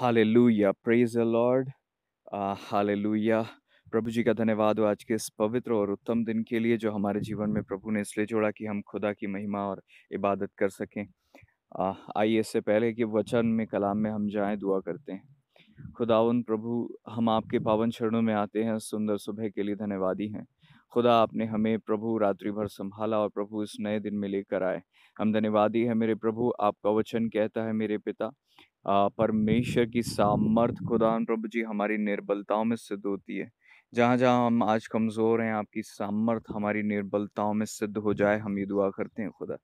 Hallelujah praise the Lord hallelujah प्रभु जी का धन्यवाद हो आज के इस पवित्र और उत्तम दिन के लिए जो हमारे जीवन में प्रभु ने इसलिए जोड़ा कि हम खुदा की महिमा और इबादत कर सकें आइए इससे पहले कि वचन में कलाम में हम जाएं दुआ करते हैं खुदावन प्रभु हम आपके पावन चरणों में आते हैं सुंदर सुबह के लिए धन्यवादी हैं खुदा आपने हमें प्रभु रात्रि भर संभाला और प्रभु इस नए दिन में लेकर आए हम धन्यवादी हैं मेरे प्रभु आपका वचन कहता है मेरे पिता परमेश्वर की सामर्थ खुदा प्रभु जी हमारी निर्बलताओं में सिद्ध होती है जहाँ जहाँ हम आज कमज़ोर हैं आपकी सामर्थ हमारी निर्बलताओं में सिद्ध हो जाए हम ये दुआ करते हैं खुदा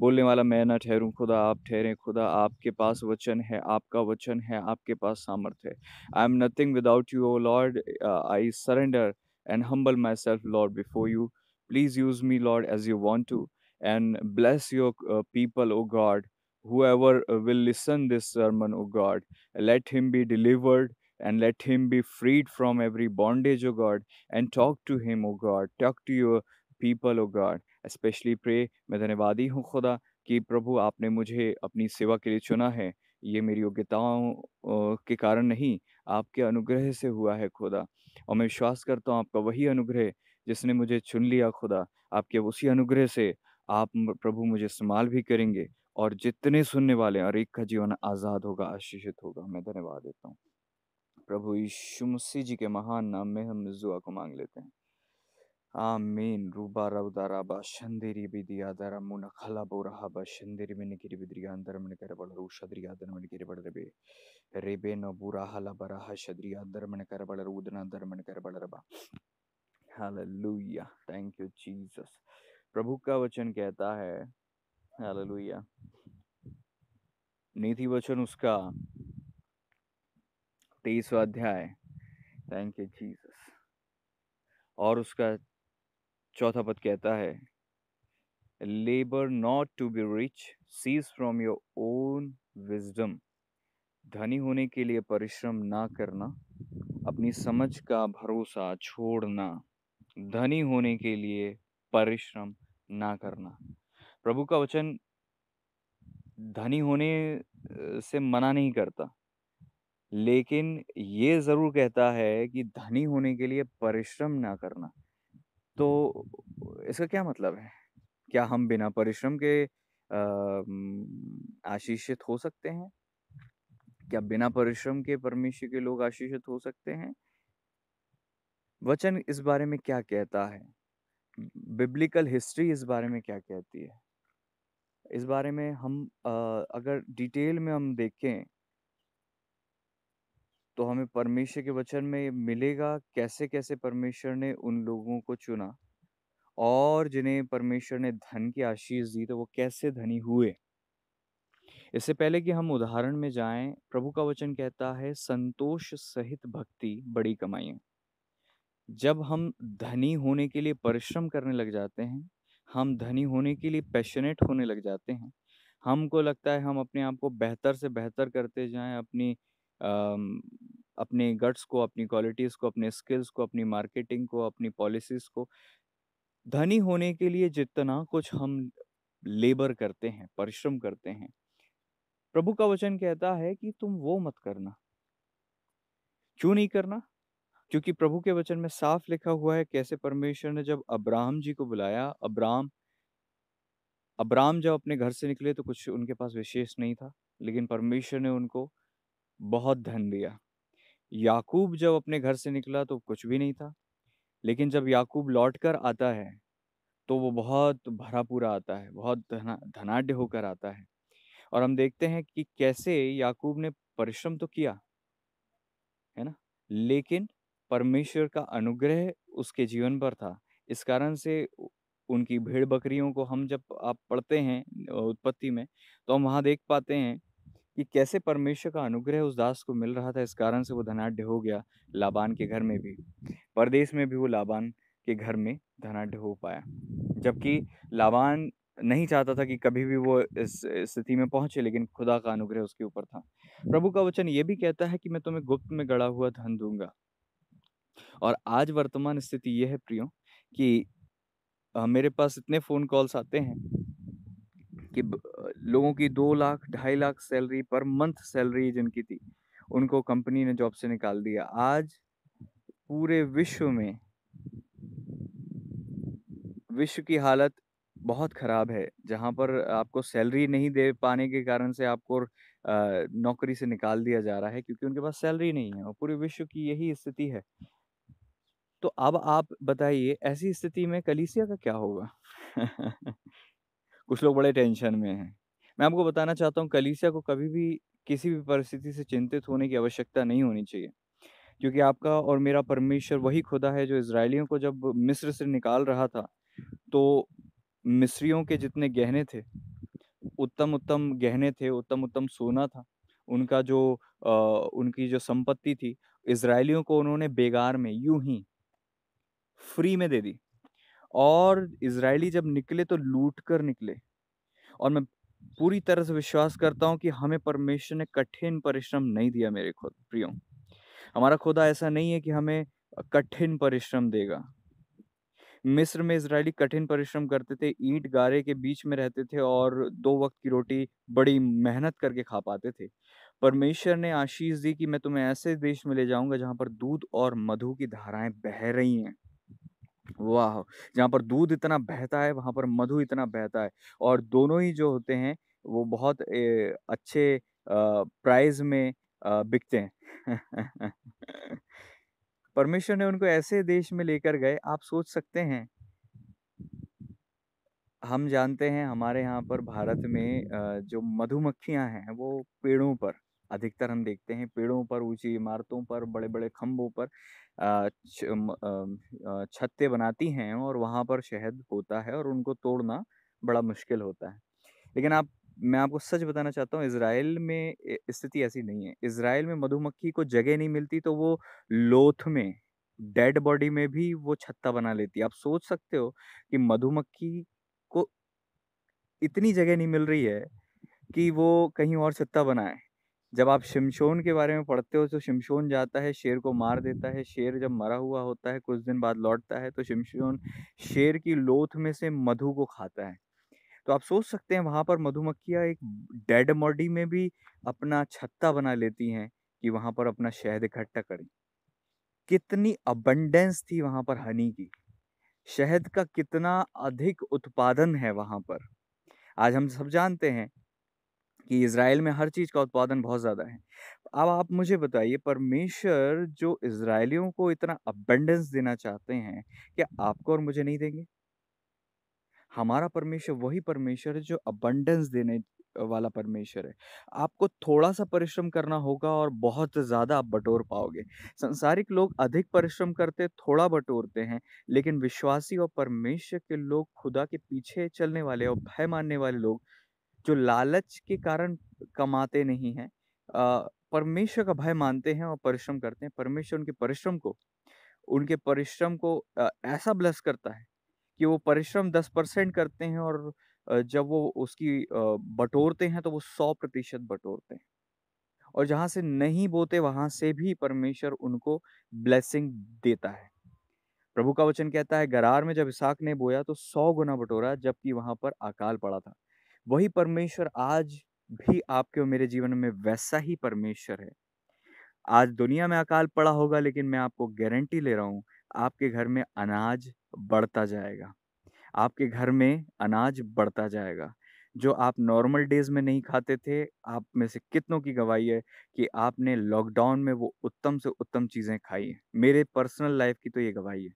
बोलने वाला मैं ना ठहरूँ खुदा आप ठहरें खुदा आपके पास वचन है आपका वचन है आपके पास सामर्थ है I am nothing without you O Lord I surrender and humble myself Lord before you please use me Lord as you want to and bless your people O God whoever will listen this sermon o god let him be delivered and let him be freed from every bondage o god and talk to him o god talk to your people o god especially pray main dhanyawadi hu khuda ki prabhu aapne mujhe apni seva ke liye chuna hai ये मेरी योग्यताओं के कारण नहीं आपके अनुग्रह से हुआ है खुदा और मैं विश्वास करता हूँ आपका वही अनुग्रह जिसने मुझे चुन लिया खुदा आपके उसी अनुग्रह से आप प्रभु मुझे इस्तेमाल भी करेंगे और जितने सुनने वाले हैं और एक का जीवन आज़ाद होगा आशीषित होगा मैं धन्यवाद देता हूँ प्रभु यीशु मसीह जी के महान नाम में हम जुआ को मांग लेते हैं आमीन रूबा रउदारा बा शंदेरी दिया दरा मुन खला बो रहा बा शंदेरी में निकिरी बिद्रिया अंदर में कर बड़ रू शद्रिया अंदर में निकिरी बड़ रे बे न बुरा हला बरा हा शदरी आदर में कर बड़ रूदना अंदर में कर बड़ रबा हालेलुया थैंक यू जीसस प्रभु का वचन कहता है हालेलुया नीति वचन उसका तेईसवा अध्याय थैंक यू जीसस और उसका चौथा पद कहता है labour not to be rich cease from your own wisdom धनी होने के लिए परिश्रम ना करना अपनी समझ का भरोसा छोड़ना धनी होने के लिए परिश्रम ना करना प्रभु का वचन धनी होने से मना नहीं करता लेकिन ये ज़रूर कहता है कि धनी होने के लिए परिश्रम ना करना तो इसका क्या मतलब है क्या हम बिना परिश्रम के आशीषित हो सकते हैं क्या बिना परिश्रम के परमेश्वर के लोग आशीषित हो सकते हैं वचन इस बारे में क्या कहता है बिब्लिकल हिस्ट्री इस बारे में क्या कहती है इस बारे में हम अगर डिटेल में हम देखें तो हमें परमेश्वर के वचन में मिलेगा कैसे कैसे परमेश्वर ने उन लोगों को चुना और जिन्हें परमेश्वर ने धन की आशीष दी तो वो कैसे धनी हुए इससे पहले कि हम उदाहरण में जाएं प्रभु का वचन कहता है संतोष सहित भक्ति बड़ी कमाई है जब हम धनी होने के लिए परिश्रम करने लग जाते हैं हम धनी होने के लिए पैशनेट होने लग जाते हैं। हमको लगता है हम अपने आप को बेहतर से बेहतर करते जाएं अपनी आ, अपने गट्स को, अपनी क्वालिटीज़ को, अपने स्किल्स को, अपनी मार्केटिंग को, अपनी पॉलिसीज़ को। धनी होने के लिए जितना कुछ हम लेबर करते हैं, परिश्रम करते हैं, प्रभु का वचन कहता है कि तुम वो मत करना। क्यों नहीं करना? क्योंकि प्रभु के वचन में साफ लिखा हुआ है कैसे परमेश्वर ने जब अब्राहम जी को बुलाया अब्राहम अब्राम जब अपने घर से निकले तो कुछ उनके पास विशेष नहीं था लेकिन परमेश्वर ने उनको बहुत धन दिया याकूब जब अपने घर से निकला तो कुछ भी नहीं था लेकिन जब याकूब लौट कर आता है तो वो बहुत भरा पूरा आता है बहुत धना धनाढ़ होकर आता है और हम देखते हैं कि कैसे याकूब ने परिश्रम तो किया है ना लेकिन परमेश्वर का अनुग्रह उसके जीवन पर था। इस कारण से उनकी भेड़-बकरियों को हम जब आप पढ़ते हैं उत्पत्ति में, तो हम वहाँ देख पाते हैं कि कैसे परमेश्वर का अनुग्रह उस दास को मिल रहा था, इस कारण से वो धनाढ़ हो गया लाबान के घर में भी। परदेश में भी वो लाबान के घर में धनाढ़ हो पाया। जबकि लाबान नहीं चाहता था कि कभी भी वो इस स्थिति में पहुँचे, लेकिन खुदा का अनुग्रह उसके ऊपर था। प्रभु का वचन ये भी कहता है कि मैं तुम्हें गुप्त में गड़ा हुआ धन दूंगा और आज वर्तमान स्थिति यह है प्रियो कि आ, मेरे पास इतने फ़ोन कॉल्स आते हैं कि लोगों की दो लाख ढाई lakh salary per month salary जिनकी थी उनको कंपनी ने जॉब से निकाल दिया आज पूरे विश्व में विश्व की हालत बहुत ख़राब है जहाँ पर आपको सैलरी नहीं दे पाने के कारण से आपको नौकरी से निकाल दिया जा रहा है क्योंकि उनके पास सैलरी नहीं है और पूरे विश्व की यही स्थिति है तो अब आप बताइए ऐसी स्थिति में कलीसिया का क्या होगा? कुछ लोग बड़े टेंशन में हैं। मैं आपको बताना चाहता हूँ कलीसिया को कभी भी किसी भी परिस्थिति से चिंतित होने की आवश्यकता नहीं होनी चाहिए। क्योंकि आपका और मेरा परमेश्वर वही खुदा है जो इसराइलियों को जब मिस्र से निकाल रहा था, तो मिस्रियों के जितने गहने थे, उत्तम-उत्तम गहने थे, उत्तम-उत्तम सोना था। उनका जो आ, उनकी जो संपत्ति थी, इसराइलियों को उन्होंने बेगार में यूँ ही फ्री में दे दी और इसराइली जब निकले तो लूट कर निकले और मैं पूरी तरह से विश्वास करता हूँ कि हमें परमेश्वर ने कठिन परिश्रम नहीं दिया मेरे खुद प्रियो हमारा खुदा ऐसा नहीं है कि हमें कठिन परिश्रम देगा मिस्र में इसराइली कठिन परिश्रम करते थे ईंट गारे के बीच में रहते थे और दो वक्त की रोटी बड़ी मेहनत करके खा पाते थे परमेश्वर ने आशीष दी कि मैं तुम्हें ऐसे देश में ले जाऊंगा जहाँ पर दूध और मधु की धाराएं बह रही हैं वाह! जहाँ पर दूध इतना बहता है, वहाँ पर मधु इतना बहता है और दोनों ही जो होते हैं, वो बहुत ए, अच्छे प्राइस में बिकते हैं। परमेश्वर ने उनको ऐसे देश में लेकर गए, आप सोच सकते हैं। हम जानते हैं, हमारे यहाँ पर भारत में जो मधुमक्खियाँ हैं, वो पेड़ों पर अधिकतर हम देखते हैं पेड़ों पर ऊंची इमारतों पर बड़े बड़े खम्भों पर छत्ते बनाती हैं और वहाँ पर शहद होता है और उनको तोड़ना बड़ा मुश्किल होता है लेकिन आप मैं आपको सच बताना चाहता हूँ इसराइल में स्थिति ऐसी नहीं है इसराइल में मधुमक्खी को जगह नहीं मिलती तो वो लोथ में डेड बॉडी में भी वो छत्ता बना लेती है आप सोच सकते हो कि मधुमक्खी को इतनी जगह नहीं मिल रही है कि वो कहीं और छत्ता बनाए जब आप शिमशोन के बारे में पढ़ते हो तो शिमशोन जाता है शेर को मार देता है शेर जब मरा हुआ होता है कुछ दिन बाद लौटता है तो शिमशोन शेर की लोथ में से मधु को खाता है तो आप सोच सकते हैं वहाँ पर मधुमक्खियाँ एक डेड बॉडी में भी अपना छत्ता बना लेती हैं कि वहाँ पर अपना शहद इकट्ठा करें कितनी अबंडेंस थी वहाँ पर हनी की शहद का कितना अधिक उत्पादन है वहाँ पर आज हम सब जानते हैं कि इसराइल में हर चीज़ का उत्पादन बहुत ज़्यादा है। अब आप मुझे बताइए परमेश्वर जो इसराइलियों को इतना अबेंडेंस देना चाहते हैं, क्या आपको और मुझे नहीं देंगे? हमारा परमेश्वर वही परमेश्वर है जो अबंडेंस देने वाला परमेश्वर है। आपको थोड़ा-सा परिश्रम करना होगा और बहुत ज़्यादा आप बटोर पाओगे। संसारिक लोग अधिक परिश्रम करते, थोड़ा बटोरते हैं, लेकिन विश्वासी और परमेश्वर के लोग खुदा के पीछे चलने वाले और भय मानने वाले लोग जो लालच के कारण कमाते नहीं हैं परमेश्वर का भय मानते हैं और परिश्रम करते हैं परमेश्वर उनके परिश्रम को उनके परिश्रम को ऐसा ब्लस करता है कि वो परिश्रम दस परसेंट करते हैं और जब वो उसकी बटोरते हैं तो वो सौ प्रतिशत बटोरते हैं और जहाँ से नहीं बोते वहाँ से भी परमेश्वर उनको ब्लेसिंग देता है प्रभु का वचन कहता है गरार में जब इसाक ने बोया तो सौ गुना बटोरा जबकि वहाँ पर अकाल पड़ा था वही परमेश्वर आज भी आपके और मेरे जीवन में वैसा ही परमेश्वर है आज दुनिया में अकाल पड़ा होगा लेकिन मैं आपको गारंटी ले रहा हूँ आपके घर में अनाज बढ़ता जाएगा आपके घर में अनाज बढ़ता जाएगा जो आप नॉर्मल डेज में नहीं खाते थे आप में से कितनों की गवाही है कि आपने लॉकडाउन में वो उत्तम से उत्तम चीज़ें खाई हैं मेरे पर्सनल लाइफ की तो ये गवाही है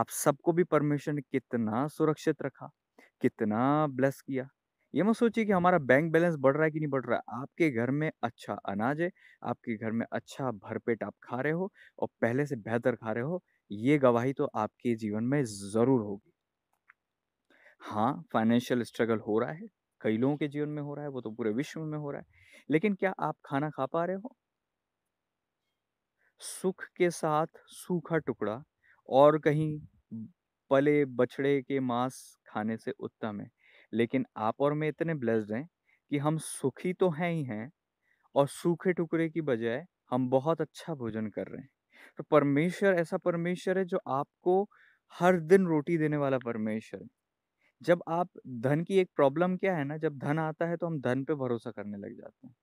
आप सबको भी परमेश्वर ने कितना सुरक्षित रखा कितना ब्लेस किया ये मत सोचिए कि हमारा बैंक बैलेंस बढ़ रहा है कि नहीं बढ़ रहा है आपके घर में अच्छा अनाज है आपके घर में अच्छा भरपेट आप खा रहे हो और पहले से बेहतर खा रहे हो ये गवाही तो आपके जीवन में ज़रूर होगी हाँ फाइनेंशियल स्ट्रगल हो रहा है कई लोगों के जीवन में हो रहा है वो तो पूरे विश्व में हो रहा है लेकिन क्या आप खाना खा पा रहे हो सुख के साथ सूखा टुकड़ा और कहीं पले बछड़े के मांस खाने से उत्तम है लेकिन आप और मैं इतने ब्लेस्ड हैं कि हम सुखी तो हैं ही हैं और सूखे टुकड़े की बजाय हम बहुत अच्छा भोजन कर रहे हैं तो परमेश्वर ऐसा परमेश्वर है जो आपको हर दिन रोटी देने वाला परमेश्वर है जब आप धन की एक प्रॉब्लम क्या है ना जब धन आता है तो हम धन पे भरोसा करने लग जाते हैं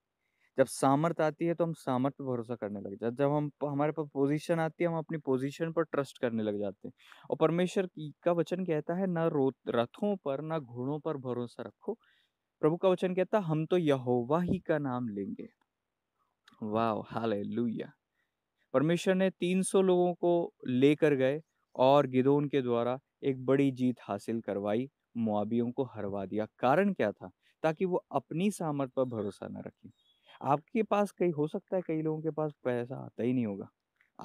जब सामर्थ आती है तो हम सामर्थ पर भरोसा करने लग जाते जब हम हमारे पास पोजीशन आती है हम अपनी पोजीशन पर ट्रस्ट करने लग जाते हैं और परमेश्वर का वचन कहता है ना रो रथों पर ना घोड़ों पर भरोसा रखो प्रभु का वचन कहता है हम तो यहोवा ही का नाम लेंगे वाह हाल परमेश्वर ने 300 लोगों को लेकर गए और गिदोन के द्वारा एक बड़ी जीत हासिल करवाई मुआबियों को हरवा दिया कारण क्या था ताकि वो अपनी सामर्थ पर भरोसा न रखें आपके पास कई हो सकता है कई लोगों के पास पैसा आता ही नहीं होगा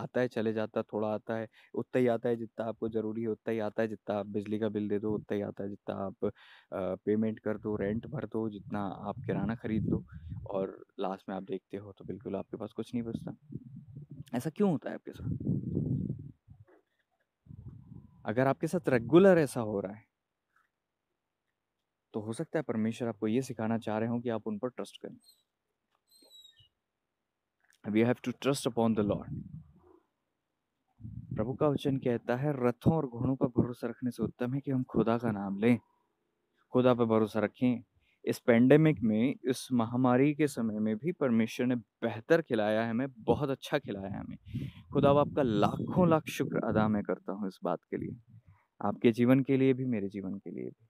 आता है चले जाता थोड़ा आता है उतना ही आता है जितना आपको ज़रूरी है उतना ही आता है जितना आप बिजली का बिल दे दो उतना ही आता है जितना आप पेमेंट कर दो रेंट भर दो जितना आप किराना खरीद लो और लास्ट में आप देखते हो तो बिल्कुल आपके पास कुछ नहीं बचता ऐसा क्यों होता है आपके साथ अगर आपके साथ रेगुलर ऐसा हो रहा है तो हो सकता है परमेश्वर आपको ये सिखाना चाह रहे हो कि आप उन पर ट्रस्ट करें we have to trust upon the Lord प्रभु का वचन कहता है रथों और घोड़ों पर भरोसा रखने से उत्तम है कि हम खुदा का नाम लें खुदा पर भरोसा रखें इस पेंडेमिक में इस महामारी के समय में भी परमेश्वर ने बेहतर खिलाया है हमें बहुत अच्छा खिलाया है हमें खुदा आपका लाखों लाख शुक्र अदा मैं करता हूँ इस बात के लिए आपके जीवन के लिए भी मेरे जीवन के लिए भी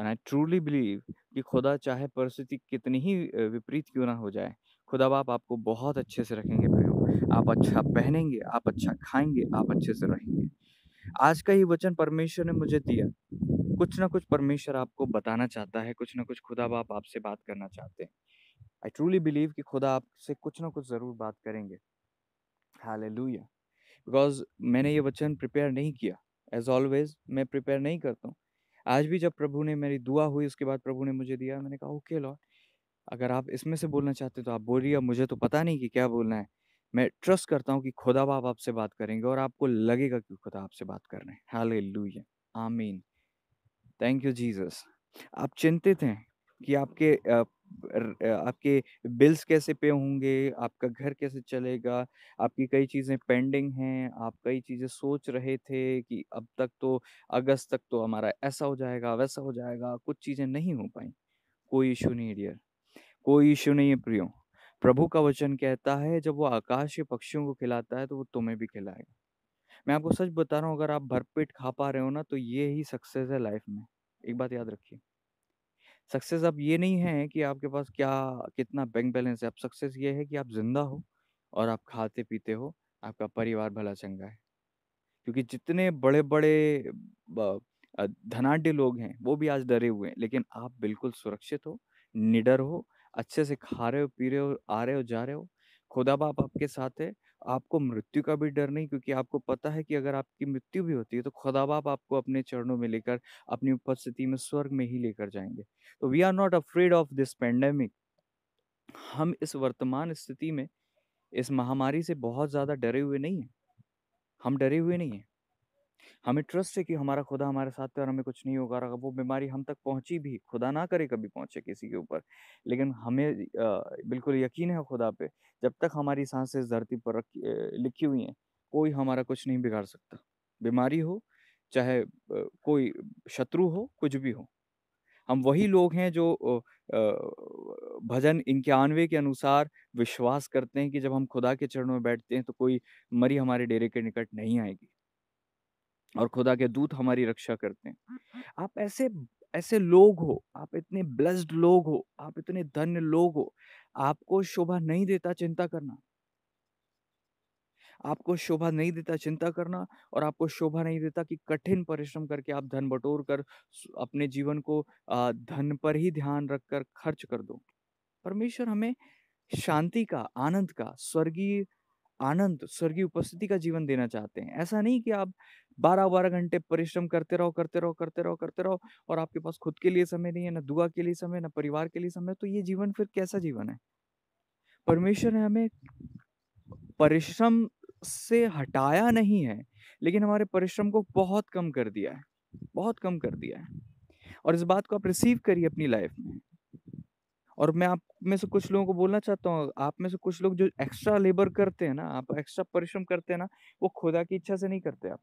एंड आई ट्रूली बिलीव कि खुदा चाहे परिस्थिति कितनी ही विपरीत क्यों ना हो जाए खुदा बाप आपको बहुत अच्छे से रखेंगे प्रियो आप अच्छा पहनेंगे आप अच्छा खाएंगे आप अच्छे से रहेंगे आज का ही वचन परमेश्वर ने मुझे दिया कुछ ना कुछ परमेश्वर आपको बताना चाहता है कुछ ना कुछ खुदा बाप आपसे बात करना चाहते हैं आई ट्रूली बिलीव कि खुदा आपसे कुछ ना कुछ ज़रूर बात करेंगे हाल बिकॉज मैंने ये वचन प्रिपेयर नहीं किया एज ऑलवेज मैं प्रिपेयर नहीं करता हूँ आज भी जब प्रभु ने मेरी दुआ हुई उसके बाद प्रभु ने मुझे दिया मैंने कहा ओके लॉर्ड अगर आप इसमें से बोलना चाहते हैं तो आप बोलिए मुझे तो पता नहीं कि क्या बोलना है। मैं ट्रस्ट करता हूँ कि खुदा बाप आपसे बात करेंगे और आपको लगेगा कि खुदा आपसे बात कर रहे हैं। हाल लू आमीन। Thank you Jesus. आप चिंतित हैं कि आपके आपके बिल्स कैसे पे होंगे, आपका घर कैसे चलेगा, आपकी कई चीज़ें पेंडिंग हैं, आप कई चीज़ें सोच रहे थे कि अब तक तो अगस्त तक तो हमारा ऐसा हो जाएगा, वैसा हो जाएगा, कुछ चीज़ें नहीं हो पाई कोई इशू नहीं डियर। कोई इश्यू नहीं है प्रियो प्रभु का वचन कहता है जब वो आकाश के पक्षियों को खिलाता है तो वो तुम्हें भी खिलाएगा मैं आपको सच बता रहा हूँ अगर आप भरपेट खा पा रहे हो ना तो ये ही सक्सेस है लाइफ में एक बात याद रखिए सक्सेस अब ये नहीं है कि आपके पास क्या कितना बैंक बैलेंस है अब सक्सेस ये है कि आप जिंदा हो और आप खाते पीते हो आपका परिवार भला चंगा है क्योंकि जितने बड़े बड़े धनाढ़ लोग हैं वो भी आज डरे हुए हैं लेकिन आप बिल्कुल सुरक्षित हो निडर हो अच्छे से खा रहे हो, पी रहे हो, आ रहे हो, जा रहे हो। खुदा बाप आपके साथ है। आपको मृत्यु का भी डर नहीं क्योंकि आपको पता है कि अगर आपकी मृत्यु भी होती है तो खुदा बाप आपको अपने चरणों में लेकर, अपनी उपस्थिति में स्वर्ग में ही लेकर जाएंगे तो we are not afraid of this pandemic हम इस वर्तमान स्थिति में, इस महामारी से बहुत ज़्यादा डरे हुए नहीं हैं। हम डरे हुए नहीं हैं। हमें ट्रस्ट है कि हमारा खुदा हमारे साथ है और हमें कुछ नहीं होगा और वो बीमारी हम तक पहुंची भी खुदा ना करे कभी पहुंचे किसी के ऊपर लेकिन हमें आ, बिल्कुल यकीन है खुदा पे जब तक हमारी सांसें इस धरती पर रखी लिखी हुई हैं कोई हमारा कुछ नहीं बिगाड़ सकता बीमारी हो चाहे कोई शत्रु हो कुछ भी हो हम वही लोग हैं जो भजन इक्यानवे के अनुसार विश्वास करते हैं कि जब हम खुदा के चरणों में बैठते हैं तो कोई मरी हमारे डेरे के निकट नहीं आएगी और खुदा के दूत हमारी रक्षा करते हैं हाँ, हाँ। आप ऐसे ऐसे लोग हो आप इतने ब्लस्ड लोग हो आप इतने धन्य लोग हो आपको शोभा नहीं देता चिंता करना आपको शोभा नहीं देता चिंता करना और आपको शोभा नहीं देता कि कठिन परिश्रम करके आप धन बटोर कर अपने जीवन को धन पर ही ध्यान रखकर खर्च कर दो परमेश्वर हमें शांति का आनंद का स्वर्गीय आनंद स्वर्गीय उपस्थिति का जीवन देना चाहते हैं ऐसा नहीं कि आप बारह बारह घंटे परिश्रम करते रहो करते रहो करते रहो करते रहो और आपके पास खुद के लिए समय नहीं है ना दुआ के लिए समय ना परिवार के लिए समय तो ये जीवन फिर कैसा जीवन है परमेश्वर ने हमें परिश्रम से हटाया नहीं है लेकिन हमारे परिश्रम को बहुत कम कर दिया है बहुत कम कर दिया है और इस बात को आप रिसीव करिए अपनी लाइफ में और मैं आप में से कुछ लोगों को बोलना चाहता हूँ, आप में से कुछ लोग जो एक्स्ट्रा लेबर करते हैं ना, आप एक्स्ट्रा परिश्रम करते हैं ना, वो खुदा की इच्छा से नहीं करते आप।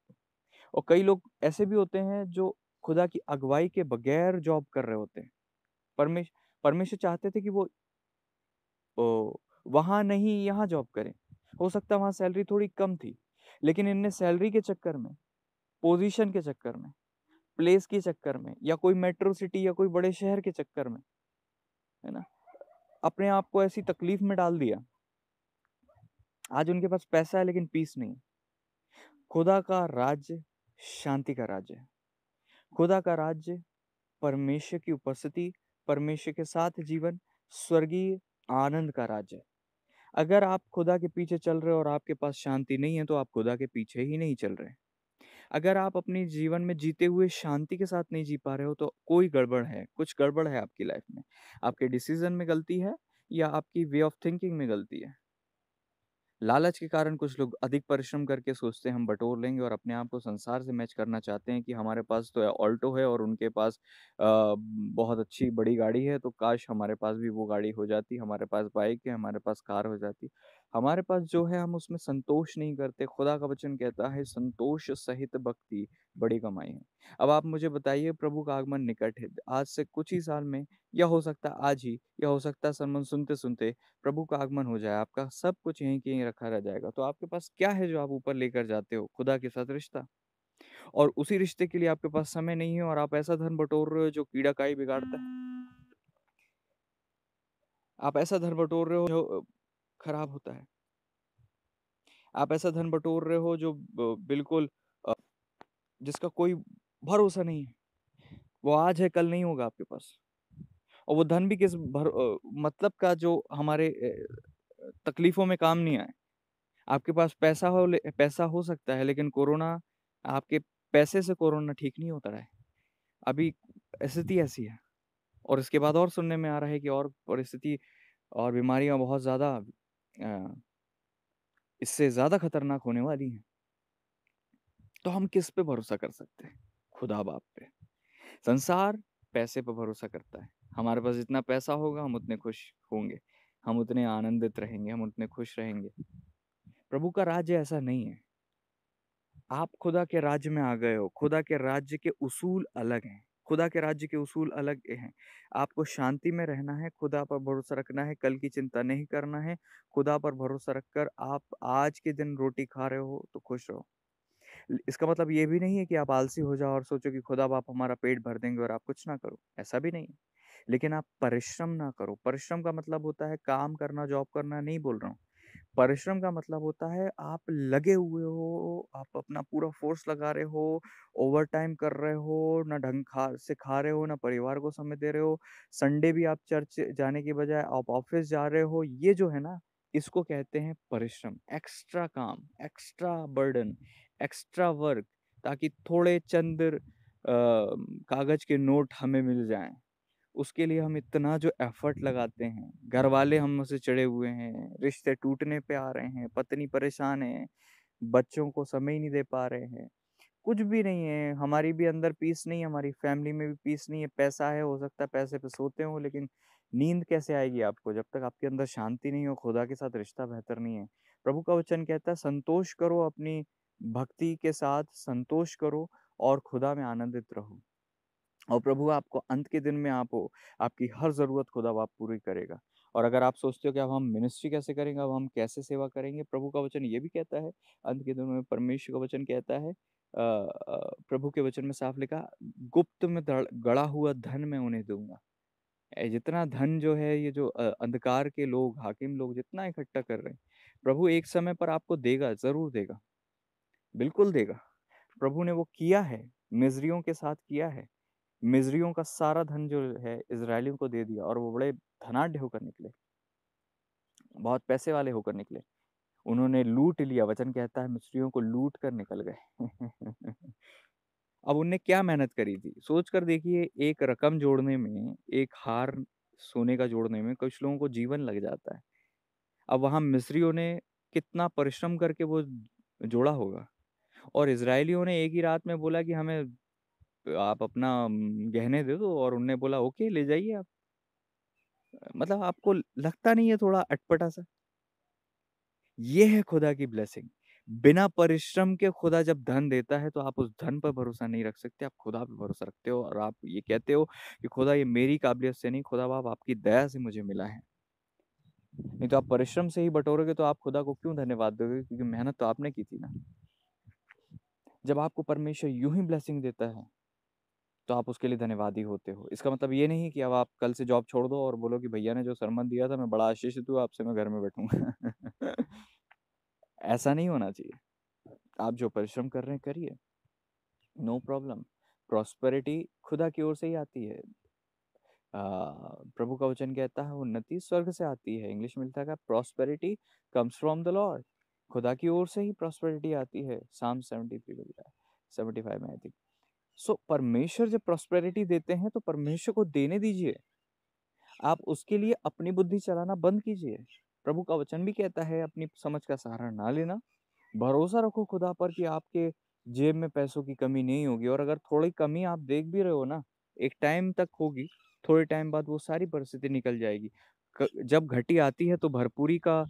और कई लोग ऐसे भी होते हैं जो खुदा की अगुवाई के बगैर जॉब कर रहे होते हैं। परमेश परमेश्वर चाहते थे कि वो ओ, वहाँ नहीं यहाँ जॉब करें। हो सकता है वहाँ सैलरी थोड़ी कम थी, लेकिन इनने सैलरी के चक्कर में, पोज़ीशन के चक्कर में, प्लेस के चक्कर में या कोई मेट्रो सिटी या कोई बड़े शहर के चक्कर में है ना अपने आप को ऐसी तकलीफ में डाल दिया आज उनके पास पैसा है लेकिन पीस नहीं खुदा का राज्य शांति का राज्य है खुदा का राज्य परमेश्वर की उपस्थिति परमेश्वर के साथ जीवन स्वर्गीय आनंद का राज्य है अगर आप खुदा के पीछे चल रहे हो और आपके पास शांति नहीं है तो आप खुदा के पीछे ही नहीं चल रहे अगर आप अपने जीवन में जीते हुए शांति के साथ नहीं जी पा रहे हो तो कोई गड़बड़ है कुछ गड़बड़ है आपकी लाइफ में आपके डिसीजन में गलती है या आपकी वे ऑफ थिंकिंग में गलती है लालच के कारण कुछ लोग अधिक परिश्रम करके सोचते हैं हम बटोर लेंगे और अपने आप को संसार से मैच करना चाहते हैं कि हमारे पास तो ऑल्टो है और उनके पास बहुत अच्छी बड़ी गाड़ी है तो काश हमारे पास भी वो गाड़ी हो जाती हमारे पास बाइक है हमारे पास कार हो जाती हमारे पास जो है हम उसमें संतोष नहीं करते खुदा का वचन कहता है संतोष सहित भक्ति बड़ी कमाई है अब आप मुझे बताइए प्रभु का आगमन निकट है आज से कुछ ही साल में या हो सकता आज ही या हो सकता सरमन सुनते सुनते प्रभु का आगमन हो जाए आपका सब कुछ यहीं के यहीं रखा रह जाएगा तो आपके पास क्या है जो आप ऊपर लेकर जाते हो खुदा के साथ रिश्ता और उसी रिश्ते के लिए आपके पास समय नहीं है और आप ऐसा धन बटोर रहे हो जो कीड़ा काई बिगाड़ता है आप ऐसा धन बटोर रहे हो जो खराब होता है आप ऐसा धन बटोर रहे हो जो बिल्कुल जिसका कोई भरोसा नहीं है वो आज है कल नहीं होगा आपके पास और वो धन भी किस भर मतलब का जो हमारे तकलीफों में काम नहीं आए आपके पास पैसा हो पैसा हो सकता है लेकिन कोरोना आपके पैसे से कोरोना ठीक नहीं होता है अभी स्थिति ऐसी है और इसके बाद और सुनने में आ रहा है कि और परिस्थिति और बीमारियां बहुत ज़्यादा इससे ज़्यादा खतरनाक होने वाली है तो हम किस पे भरोसा कर सकते हैं खुदा बाप पे संसार पैसे पर भरोसा करता है हमारे पास जितना पैसा होगा हम उतने खुश होंगे हम उतने आनंदित रहेंगे हम उतने खुश रहेंगे प्रभु का राज्य ऐसा नहीं है आप खुदा के राज्य में आ गए हो खुदा के राज्य के उसूल अलग हैं खुदा के राज्य के उसूल अलग हैं आपको शांति में रहना है खुदा पर भरोसा रखना है कल की चिंता नहीं करना है खुदा पर भरोसा रखकर आप आज के दिन रोटी खा रहे हो तो खुश रहो इसका मतलब ये भी नहीं है कि आप आलसी हो जाओ और सोचो कि खुदा बाप हमारा पेट भर देंगे और आप कुछ ना करो ऐसा भी नहीं है लेकिन आप परिश्रम ना करो परिश्रम का मतलब होता है काम करना जॉब करना नहीं बोल रहा हूँ परिश्रम का मतलब होता है आप लगे हुए हो, आप अपना पूरा फ़ोर्स लगा रहे हो, ओवर टाइम कर रहे हो, ना ढंग खा से खा रहे हो, ना परिवार को समय दे रहे हो, संडे भी आप चर्च जाने के बजाय आप ऑफिस जा रहे हो, ये जो है ना, इसको कहते हैं परिश्रम। एक्स्ट्रा काम, एक्स्ट्रा बर्डन, एक्स्ट्रा वर्क ताकि थोड़े चंद कागज़ के नोट हमें मिल जाए उसके लिए हम इतना जो एफ़र्ट लगाते हैं, घर वाले हम उसे चढ़े हुए हैं, रिश्ते टूटने पे आ रहे हैं, पत्नी परेशान है, बच्चों को समय ही नहीं दे पा रहे हैं। कुछ भी नहीं है, हमारी भी अंदर पीस नहीं है, हमारी फैमिली में भी पीस नहीं है, पैसा है, हो सकता है पैसे पे सोते हो लेकिन नींद कैसे आएगी आपको जब तक आपके अंदर शांति नहीं हो, खुदा के साथ रिश्ता बेहतर नहीं है। प्रभु का वचन कहता है संतोष करो अपनी भक्ति के साथ संतोष करो और खुदा में आनंदित रहो। और प्रभु आपको अंत के दिन में आप हो आपकी हर ज़रूरत खुदा आप पूरी करेगा और अगर आप सोचते हो कि अब हम मिनिस्ट्री कैसे करेंगे अब हम कैसे सेवा करेंगे प्रभु का वचन ये भी कहता है अंत के दिनों में परमेश्वर का वचन कहता है प्रभु के वचन में साफ लिखा गुप्त में गड़ा हुआ धन मैं उन्हें दूंगा जितना धन जो है ये जो अंधकार के लोग हाकिम लोग जितना इकट्ठा कर रहे हैं प्रभु एक समय पर आपको देगा ज़रूर देगा बिल्कुल देगा प्रभु ने वो किया है मिजरियों के साथ किया है मिजरियों का सारा धन जो है इसराइलियों को दे दिया और वो बड़े धनाढ़ होकर निकले बहुत पैसे वाले होकर निकले उन्होंने लूट लिया वचन कहता है मिस्रियों को लूट कर निकल गए अब उनने क्या मेहनत करी थी सोच कर देखिए एक रकम जोड़ने में एक हार सोने का जोड़ने में कुछ लोगों को जीवन लग जाता है अब वहाँ मिस्रियों ने कितना परिश्रम करके वो जोड़ा होगा और इसराइलियों ने एक ही रात में बोला कि हमें आप अपना गहने दे दो और उनने बोला ओके ले जाइए आप मतलब आपको लगता नहीं है थोड़ा अटपटा सा ये है खुदा की ब्लेसिंग बिना परिश्रम के खुदा जब धन देता है तो आप उस धन पर भरोसा नहीं रख सकते आप खुदा पर भरोसा रखते हो और आप ये कहते हो कि खुदा ये मेरी काबिलियत से नहीं खुदा बाप आपकी दया से मुझे मिला है नहीं तो आप परिश्रम से ही बटोरोगे तो आप खुदा को क्यों धन्यवाद दोगे क्योंकि मेहनत तो आपने की थी ना जब आपको परमेश्वर यूं ही ब्लेसिंग देता है तो आप उसके लिए धन्यवाद ही होते हो। इसका मतलब ये नहीं कि अब आप कल से जॉब छोड़ दो और बोलो कि भैया ने जो सरमन दिया था मैं बड़ा आशीषित हूँ आपसे मैं घर में बैठूँगा। ऐसा नहीं होना चाहिए। आप जो परिश्रम कर रहे हैं करिए। No problem. प्रॉस्पेरिटी खुदा की ओर से ही आती है। प्रभु का वचन कहता है उन्नति स्वर्ग से आती है। इंग्लिश में लिखा है prosperity comes from the Lord खुदा की ओर से ही प्रॉस्पेरिटी आती है। साम सेवेंटी फाइव में आई थिंक। सो परमेश्वर जब प्रॉस्पेरिटी देते हैं तो परमेश्वर को देने दीजिए आप उसके लिए अपनी बुद्धि चलाना बंद कीजिए प्रभु का वचन भी कहता है अपनी समझ का सहारा ना लेना भरोसा रखो खुदा पर कि आपके जेब में पैसों की कमी नहीं होगी और अगर थोड़ी कमी आप देख भी रहे हो ना एक टाइम तक होगी थोड़े टाइम बाद वो सारी परिस्थिति निकल जाएगी जब घटी आती है तो भरपूरी का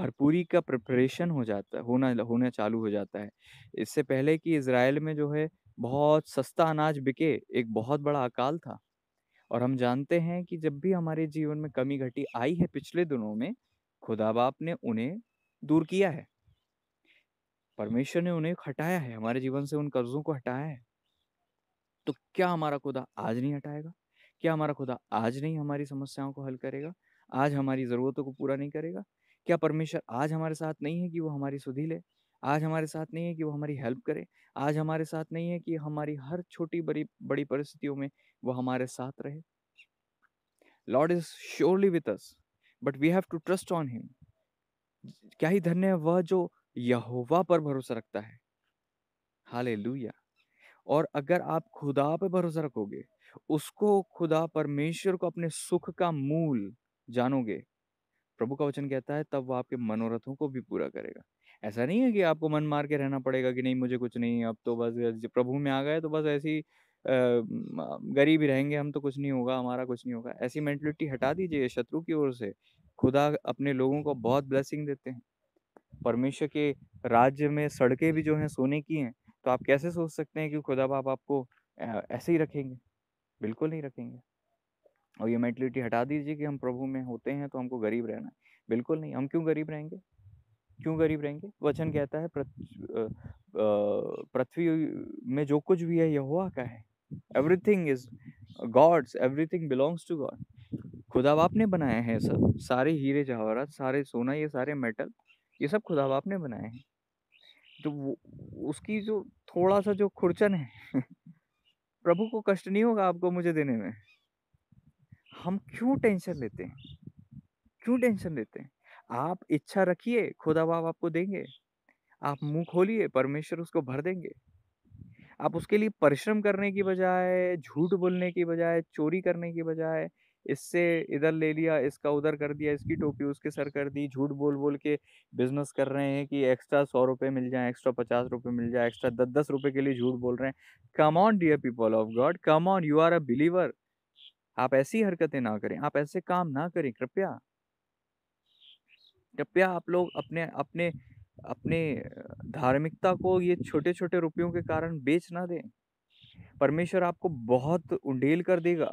भरपूरी का प्रिपरेशन हो जाता है होना होना चालू हो जाता है इससे पहले कि इसराइल में जो है बहुत सस्ता अनाज बिके एक बहुत बड़ा अकाल था और हम जानते हैं कि जब भी हमारे जीवन में कमी घटी आई है पिछले दिनों में खुदा बाप ने उन्हें दूर किया है परमेश्वर ने उन्हें हटाया है हमारे जीवन से उन कर्जों को हटाया है तो क्या हमारा खुदा आज नहीं हटाएगा क्या हमारा खुदा आज नहीं हमारी समस्याओं को हल करेगा आज हमारी ज़रूरतों को पूरा नहीं करेगा क्या परमेश्वर आज हमारे साथ नहीं है कि वो हमारी सुधी ले आज हमारे साथ नहीं है कि वो हमारी हेल्प करे आज हमारे साथ नहीं है कि हमारी हर छोटी बड़ी बड़ी परिस्थितियों में वो हमारे साथ रहे Lord is surely with us but we have to trust on him क्या ही धन्य है वह जो यहोवा पर भरोसा रखता है हाले और अगर आप खुदा पर भरोसा रखोगे उसको खुदा परमेश्वर को अपने सुख का मूल जानोगे प्रभु का वचन कहता है तब वह आपके मनोरथों को भी पूरा करेगा ऐसा नहीं है कि आपको मन मार के रहना पड़ेगा कि नहीं मुझे कुछ नहीं अब तो बस जब प्रभु में आ गए तो बस ऐसी गरीब ही रहेंगे हम तो कुछ नहीं होगा हमारा कुछ नहीं होगा ऐसी मेंटलिटी हटा दीजिए शत्रु की ओर से खुदा अपने लोगों को बहुत ब्लेसिंग देते हैं परमेश्वर के राज्य में सड़कें भी जो हैं सोने की हैं तो आप कैसे सोच सकते हैं कि खुदा बाप आपको ऐसे ही रखेंगे बिल्कुल नहीं रखेंगे और ये मेंटलिटी हटा दीजिए कि हम प्रभु में होते हैं तो हमको गरीब रहना है बिल्कुल नहीं हम क्यों गरीब रहेंगे क्यों गरीब रहेंगे वचन हम्म। कहता है पृथ्वी में जो कुछ भी है यहोवा का है everything is God's everything belongs to God खुदा बाप ने बनाया है सब सारे हीरे जवाहरात सारे सोना ये सारे मेटल ये सब खुदा बाप ने बनाए हैं तो वो उसकी जो थोड़ा सा जो खुरचन है प्रभु को कष्ट नहीं होगा आपको मुझे देने में हम क्यों टेंशन लेते हैं क्यों टेंशन लेते हैं आप इच्छा रखिए खुदा बाप आपको देंगे आप मुंह खोलिए परमेश्वर उसको भर देंगे आप उसके लिए परिश्रम करने की बजाय झूठ बोलने की बजाय चोरी करने की बजाय इससे इधर ले लिया इसका उधर कर दिया इसकी टोपी उसके सर कर दी झूठ बोल बोल के बिजनेस कर रहे हैं कि एक्स्ट्रा सौ रुपये मिल जाए एक्स्ट्रा पचास रुपये मिल जाए एक्स्ट्रा दस दस रुपये के लिए झूठ बोल रहे हैं come on dear people of God come on you are a believer आप ऐसी हरकतें ना करें आप ऐसे काम ना करें कृपया कृपया आप लोग अपने अपने अपने धार्मिकता को ये छोटे छोटे रुपयों के कारण बेच ना दें परमेश्वर आपको बहुत उंडेल कर देगा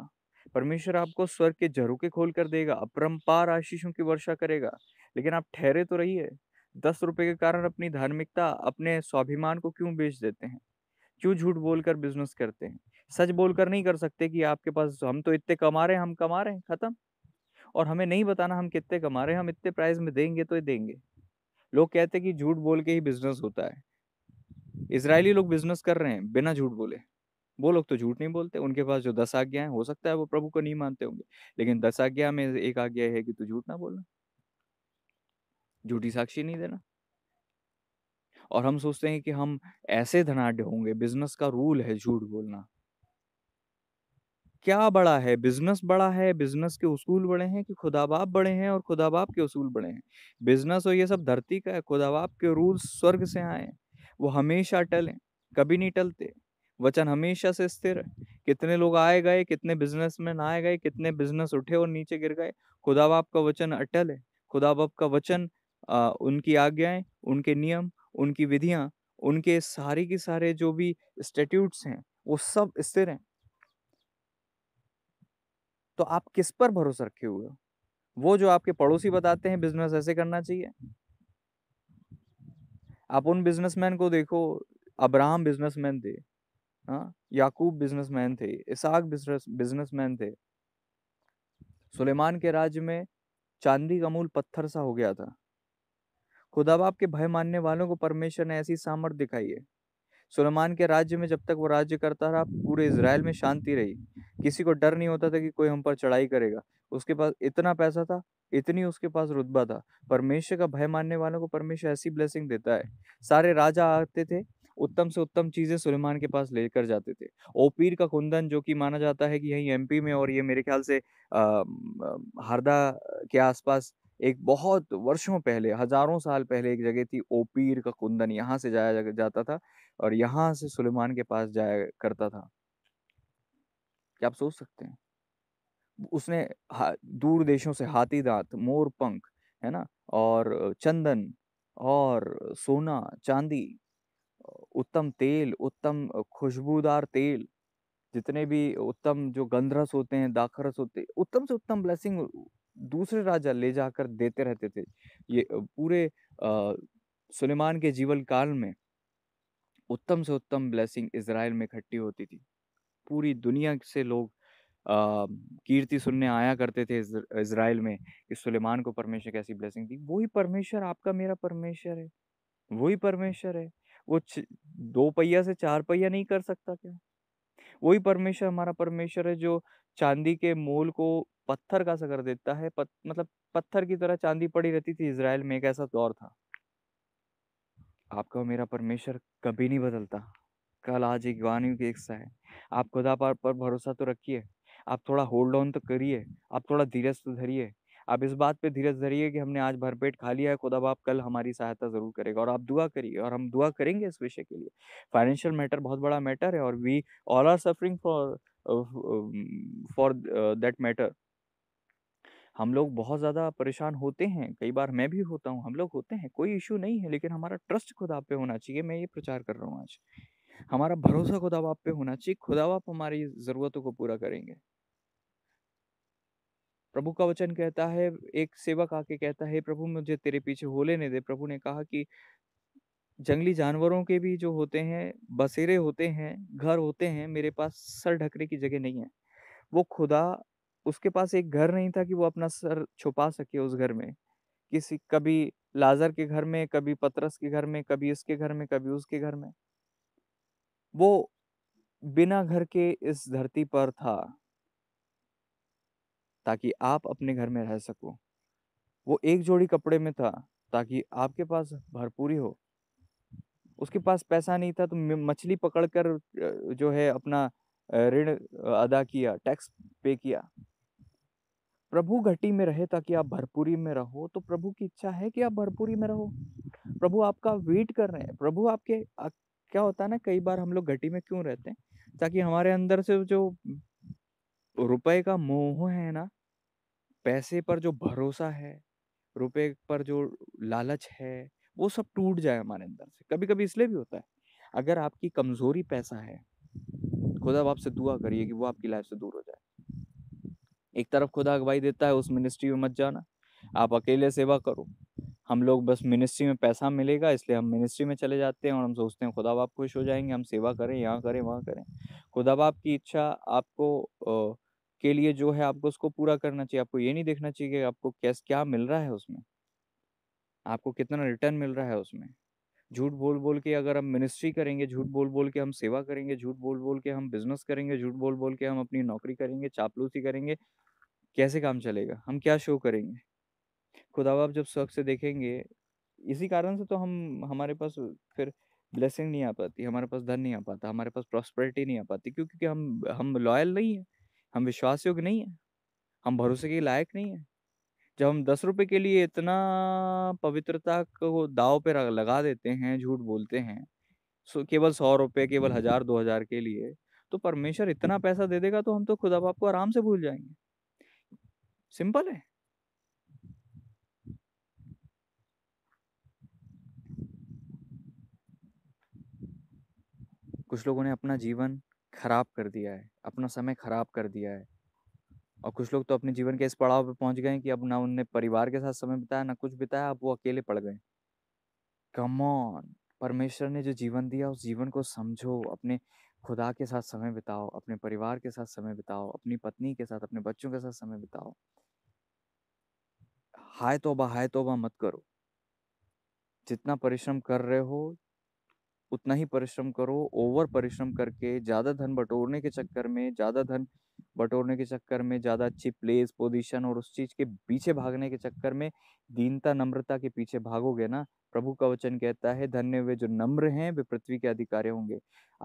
परमेश्वर आपको स्वर्ग के झरोके खोल कर देगा अपरम्पार आशीषों की वर्षा करेगा लेकिन आप ठहरे तो रहिए दस रुपए के कारण अपनी धार्मिकता अपने स्वाभिमान को क्यों बेच देते हैं क्यों झूठ बोलकर बिजनेस करते हैं सच बोलकर नहीं कर सकते कि आपके पास हम तो इतने कमा रहे हैं हम कमा रहे हैं खत्म और हमें नहीं बताना हम कितने कमा रहे हैं हम इतने प्राइस में देंगे तो देंगे लोग कहते हैं कि झूठ बोल के ही बिजनेस होता है इसराइली लोग बिजनेस कर रहे हैं बिना झूठ बोले वो लोग तो झूठ नहीं बोलते उनके पास जो दस आज्ञाएं हो सकता है वो प्रभु को नहीं मानते होंगे लेकिन दस आज्ञा में एक आज्ञा है कि तू झूठ ना बोलना झूठी साक्षी नहीं देना और हम सोचते हैं कि हम ऐसे धनाढ़ होंगे बिजनेस का रूल है झूठ बोलना क्या बड़ा है बिजनेस बड़ा है बिजनेस के उसूल बड़े हैं कि खुदाबाप बड़े हैं और खुदाबाप के उसूल बड़े हैं बिजनेस और ये सब धरती का है खुदाबाप के रूल स्वर्ग से आए हैं वो हमेशा टलें कभी नहीं टलते वचन हमेशा से स्थिर है कितने लोग आए गए कितने बिजनेस मैन आए गए कितने बिजनेस उठे और नीचे गिर गए खुदाबाप का वचन अटल है बाप का वचन आ, उनकी आज्ञाएं उनके नियम उनकी विधियां उनके सारे के सारे जो भी स्टेट्यूट्स हैं वो सब स्थिर हैं तो आप किस पर भरोसा रखे हुए हो वो जो आपके पड़ोसी बताते हैं बिजनेस ऐसे करना चाहिए आप उन बिजनेसमैन को देखो अब्राहम बिजनेसमैन थे हाँ याकूब बिजनेसमैन थे इसाक बिजनेस बिजनेसमैन थे सुलेमान के राज्य में चांदी का मूल पत्थर सा हो गया था खुदाबाप के भय मानने वालों को परमेश्वर ने ऐसी सामर्थ दिखाई है सुलेमान के राज्य में जब तक वो राज्य करता रहा पूरे इसराइल में शांति रही किसी को डर नहीं होता था कि कोई हम पर चढ़ाई करेगा उसके पास इतना पैसा था इतनी उसके पास रुतबा था परमेश्वर का भय मानने वालों को परमेश्वर ऐसी ब्लेसिंग देता है सारे राजा आते थे उत्तम से उत्तम चीज़ें सुलेमान के पास लेकर जाते थे ओपीर का कुंदन जो कि माना जाता है कि यही एमपी में और ये मेरे ख्याल से हरदा के आसपास एक बहुत वर्षों पहले हज़ारों साल पहले एक जगह थी ओपीर का कुंदन यहाँ से जाया जाता था और यहाँ से सुलेमान के पास जाया करता था क्या आप सोच सकते हैं उसने दूर देशों से हाथी दांत मोर पंख है ना और चंदन और सोना चांदी उत्तम तेल उत्तम खुशबूदार तेल जितने भी उत्तम जो गंधरस होते हैं दाखरस होते हैं उत्तम से उत्तम ब्लेसिंग दूसरे राजा ले जाकर देते रहते थे ये पूरे सुलेमान के जीवन काल में उत्तम से उत्तम ब्लेसिंग इसराइल में इकट्ठी होती थी पूरी दुनिया से लोग कीर्ति सुनने आया करते थे इसराइल में कि सुलेमान को परमेश्वर कैसी ब्लेसिंग दी वही परमेश्वर आपका मेरा परमेश्वर है वही परमेश्वर है वो दो पहिया से चार पहिया नहीं कर सकता क्या वही परमेश्वर हमारा परमेश्वर है जो चांदी के मोल को पत्थर का सा कर देता है पत, मतलब पत्थर की तरह चांदी पड़ी रहती थी इसराइल में एक ऐसा दौर था आपका मेरा परमेश्वर कभी नहीं बदलता कल आज एक वाणी की एक सा है आप खुदा पर, पर भरोसा तो रखिए आप थोड़ा होल्ड ऑन तो करिए आप थोड़ा धीरज तो धरिए आप इस बात पे धीरज धरिए कि हमने आज भरपेट खा लिया है खुदा बाप कल हमारी सहायता ज़रूर करेगा और आप दुआ करिए और हम दुआ करेंगे इस विषय के लिए फाइनेंशियल मैटर बहुत बड़ा मैटर है और we all are suffering for for that matter हम लोग बहुत ज़्यादा परेशान होते हैं कई बार मैं भी होता हूँ हम लोग होते हैं कोई इशू नहीं है लेकिन हमारा ट्रस्ट खुदा पे होना चाहिए मैं ये प्रचार कर रहा हूँ आज हमारा भरोसा खुदा बाप पे होना चाहिए खुदा बाप हमारी ज़रूरतों को पूरा करेंगे प्रभु का वचन कहता है एक सेवक आके कहता है प्रभु मुझे तेरे पीछे हो लेने दे प्रभु ने कहा कि जंगली जानवरों के भी जो होते हैं बसेरे होते हैं घर होते हैं मेरे पास सर ढकने की जगह नहीं है वो खुदा उसके पास एक घर नहीं था कि वो अपना सर छुपा सके उस घर में किसी कभी लाजर के घर में कभी पतरस के घर में कभी इसके घर में कभी उसके घर में वो बिना घर के इस धरती पर था ताकि आप अपने घर में रह सको वो एक जोड़ी कपड़े में था ताकि आपके पास भरपूरी हो उसके पास पैसा नहीं था तो मछली पकड़ कर जो है अपना ऋण अदा किया टैक्स पे किया प्रभु घटी में रहे ताकि आप भरपूरी में रहो तो प्रभु की इच्छा है कि आप भरपूरी में रहो प्रभु आपका वेट कर रहे हैं प्रभु आपके क्या होता है ना कई बार हम लोग घटी में क्यों रहते हैं ताकि हमारे अंदर से जो रुपए का मोह है ना, पैसे पर जो भरोसा है, रुपए पर जो लालच है, वो सब टूट जाए हमारे अंदर से। कभी-कभी इसलिए भी होता है, अगर आपकी कमज़ोरी पैसा है, खुदा आपसे दुआ करिए कि वो आपकी लाइफ से दूर हो जाए। एक तरफ खुदा अगवाई देता है, उस मिनिस्ट्री में मत जाना, आप अकेले सेवा करो। हम लोग बस मिनिस्ट्री में पैसा मिलेगा, इसलिए हम मिनिस्ट्री में चले जाते हैं और हम सोचते हैं खुदा बाप खुश हो जाएंगे हम सेवा करें, यहाँ करें, वहाँ करें। खुदा बाप की इच्छा आपको के लिए जो है आपको उसको पूरा करना चाहिए। आपको ये नहीं देखना चाहिए कि आपको कैस क्या मिल रहा है उसमें? आपको कितना रिटर्न मिल रहा है उसमें? झूठ बोल-बोल के अगर हम मिनिस्ट्री करेंगे, झूठ बोल-बोल के हम सेवा करेंगे, झूठ बोल-बोल के हम बिज़नेस करेंगे, झूठ बोल-बोल के हम अपनी नौकरी करेंगे, चापलूसी करेंगे, कैसे काम चलेगा? हम क्या शो करेंगे? खुदा-बाप जब शौक से देखेंगे, इसी कारण से तो हम हमारे पास फिर ब्लेसिंग नहीं आ पाती, हमारे पास धन नहीं आ पाता, हमारे पास प्रॉस्परिटी नहीं आ पाती क्यों? क्योंकि हम हम लॉयल नहीं हैं। हम विश्वास योग्य नहीं है हम भरोसे के लायक नहीं है जब हम दस रुपए के लिए इतना पवित्रता को दाव पे लगा देते हैं झूठ बोलते हैं सो केवल सौ रुपये केवल हजार दो हजार के लिए तो परमेश्वर इतना पैसा दे देगा तो हम तो खुदा बाप को आराम से भूल जाएंगे सिंपल है कुछ लोगों ने अपना जीवन ख़राब कर दिया है अपना समय ख़राब कर दिया है और कुछ लोग तो अपने जीवन के इस पड़ाव पे पहुंच गए कि अब ना उनने परिवार के साथ समय बिताया ना कुछ बिताया अब वो अकेले पड़ गए कम ऑन परमेश्वर ने जो जीवन दिया उस जीवन को समझो अपने खुदा के साथ समय बिताओ अपने परिवार के साथ समय बिताओ अपनी पत्नी के साथ अपने बच्चों के साथ समय बिताओ हाय तोबा हाय तोबा मत करो जितना परिश्रम कर रहे हो उतना ही परिश्रम करो ओवर परिश्रम करके ज़्यादा धन बटोरने के चक्कर में ज़्यादा धन बटोरने के चक्कर में ज़्यादा अच्छी प्लेस पोजीशन और उस चीज़ के पीछे भागने के चक्कर में दीनता नम्रता के पीछे भागोगे ना प्रभु का वचन कहता है धन्य वे जो नम्र हैं वे पृथ्वी के अधिकारी होंगे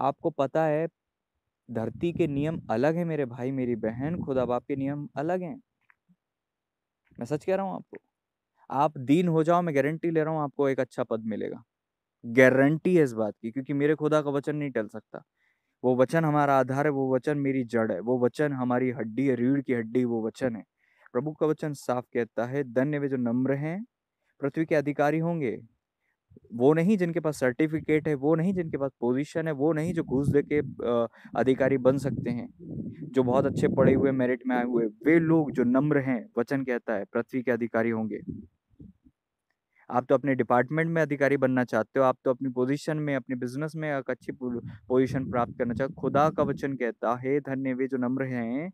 आपको पता है धरती के नियम अलग है मेरे भाई मेरी बहन खुदा बाप के नियम अलग हैं मैं सच कह रहा हूँ आपको आप दीन हो जाओ मैं गारंटी ले रहा हूँ आपको एक अच्छा पद मिलेगा गारंटी है इस बात की क्योंकि मेरे खुदा का वचन नहीं टल सकता वो वचन हमारा आधार है वो वचन मेरी जड़ है वो वचन हमारी हड्डी है रीढ़ की हड्डी वो वचन है प्रभु का वचन साफ कहता है धन्य वे जो नम्र हैं पृथ्वी के अधिकारी होंगे वो नहीं जिनके पास सर्टिफिकेट है वो नहीं जिनके पास पोजीशन है वो नहीं जो घूस दे के अधिकारी बन सकते हैं जो बहुत अच्छे पढ़े हुए मेरिट में आए हुए वे लोग जो नम्र हैं वचन कहता है पृथ्वी के अधिकारी होंगे आप तो अपने डिपार्टमेंट में अधिकारी बनना चाहते हो आप तो अपनी पोजीशन में अपने बिजनेस में एक अच्छी पोजीशन प्राप्त करना चाहते हो खुदा का वचन कहता है धन्य वे जो नम्र हैं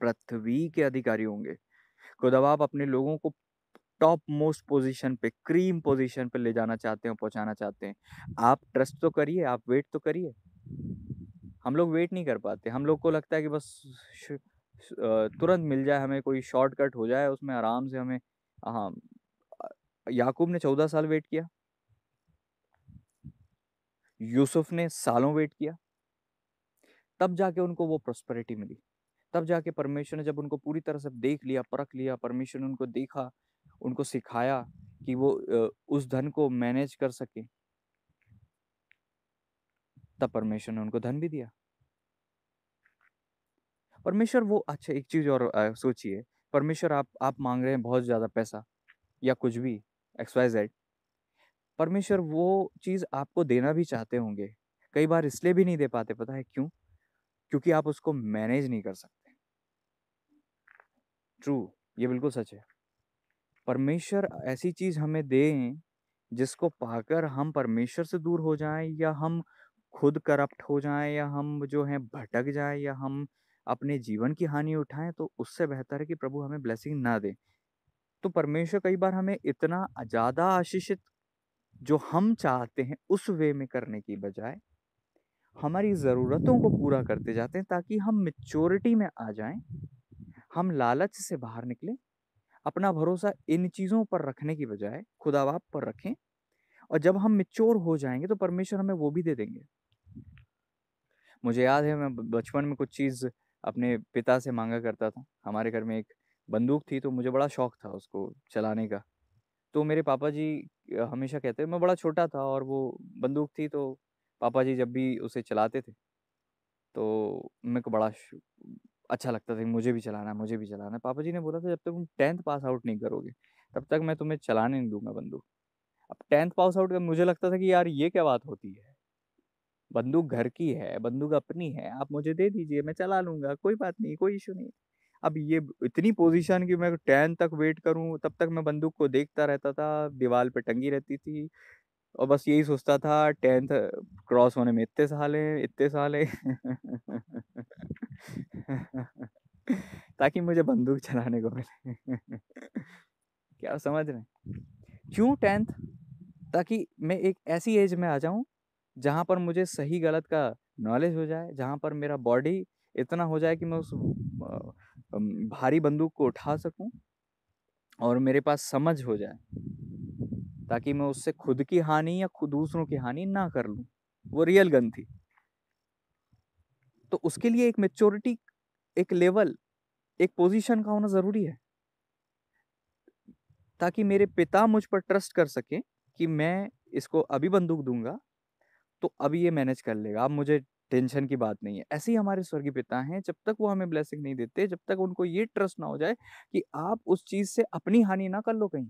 पृथ्वी के अधिकारी होंगे खुदा आप अपने लोगों को टॉप मोस्ट पोजीशन पे क्रीम पोजीशन पे ले जाना चाहते हो पहुंचाना चाहते हैं आप ट्रस्ट तो करिए आप वेट तो करिए हम लोग वेट नहीं कर पाते हम लोग को लगता है कि बस तुरंत मिल जाए हमें कोई शॉर्टकट हो जाए उसमें आराम से हमें हाँ याकूब ने चौदह साल वेट किया यूसुफ ने सालों वेट किया तब जाके उनको वो प्रॉस्पेरिटी मिली तब जाके परमेश्वर ने जब उनको पूरी तरह से देख लिया परख लिया परमेश्वर ने उनको देखा उनको सिखाया कि वो उस धन को मैनेज कर सके तब परमेश्वर ने उनको धन भी दिया परमेश्वर वो अच्छा एक चीज़ और सोचिए परमेश्वर आप आप मांग रहे हैं बहुत ज़्यादा पैसा या कुछ भी एक्स वाई जेड परमेश्वर वो चीज़ आपको देना भी चाहते होंगे कई बार इसलिए भी नहीं दे पाते पता है क्यों क्योंकि आप उसको मैनेज नहीं कर सकते ट्रू ये बिल्कुल सच है परमेश्वर ऐसी चीज़ हमें दे जिसको पाकर हम परमेश्वर से दूर हो जाएं या हम खुद करप्ट हो जाएं या हम जो हैं भटक जाएं या हम अपने जीवन की हानि उठाएं तो उससे बेहतर है कि प्रभु हमें ब्लेसिंग ना दें तो परमेश्वर कई बार हमें इतना ज़्यादा आशीषित जो हम चाहते हैं उस वे में करने की बजाय हमारी ज़रूरतों को पूरा करते जाते हैं ताकि हम मेच्योरिटी में आ जाएं हम लालच से बाहर निकलें अपना भरोसा इन चीज़ों पर रखने की बजाय खुदावाप पर रखें और जब हम मिच्योर हो जाएंगे तो परमेश्वर हमें वो भी दे देंगे मुझे याद है मैं बचपन में कुछ चीज़ अपने पिता से मांगा करता था हमारे घर में एक बंदूक थी तो मुझे बड़ा शौक था उसको चलाने का तो मेरे पापा जी हमेशा कहते मैं बड़ा छोटा था और वो बंदूक थी तो पापा जी जब भी उसे चलाते थे तो मेरे को बड़ा अच्छा लगता था कि मुझे भी चलाना है मुझे भी चलाना है पापा जी ने बोला था जब तक तुम टेंथ पास आउट नहीं करोगे तब तक मैं तुम्हें चलाने नहीं दूंगा बंदूक अब टेंथ पास आउट का मुझे लगता था कि यार ये क्या बात होती है बंदूक घर की है बंदूक अपनी है आप मुझे दे दीजिए मैं चला लूँगा कोई बात नहीं कोई इशू नहीं अब ये इतनी पोजीशन कि मैं टेन तक वेट करूं तब तक मैं बंदूक को देखता रहता था दीवार पे टंगी रहती थी और बस यही सोचता था टेंथ क्रॉस होने में इतने साल हैं इतने साल हैं ताकि मुझे बंदूक चलाने को मिले क्या समझ रहे हैं क्यों टेंथ ताकि मैं एक ऐसी एज में आ जाऊं जहां पर मुझे सही गलत का नॉलेज हो जाए जहां पर मेरा बॉडी इतना हो जाए कि मैं उस भारी बंदूक को उठा सकूं और मेरे पास समझ हो जाए ताकि मैं उससे खुद की हानि या खुद दूसरों की हानि ना कर लूं वो रियल गन थी तो उसके लिए एक मेच्योरिटी एक लेवल एक पोजीशन का होना ज़रूरी है ताकि मेरे पिता मुझ पर ट्रस्ट कर सकें कि मैं इसको अभी बंदूक दूंगा तो अभी ये मैनेज कर लेगा आप मुझे टेंशन की बात नहीं है ऐसे ही हमारे स्वर्गीय पिता हैं जब तक वो हमें ब्लेसिंग नहीं देते जब तक उनको ये ट्रस्ट ना हो जाए कि आप उस चीज़ से अपनी हानि ना कर लो कहीं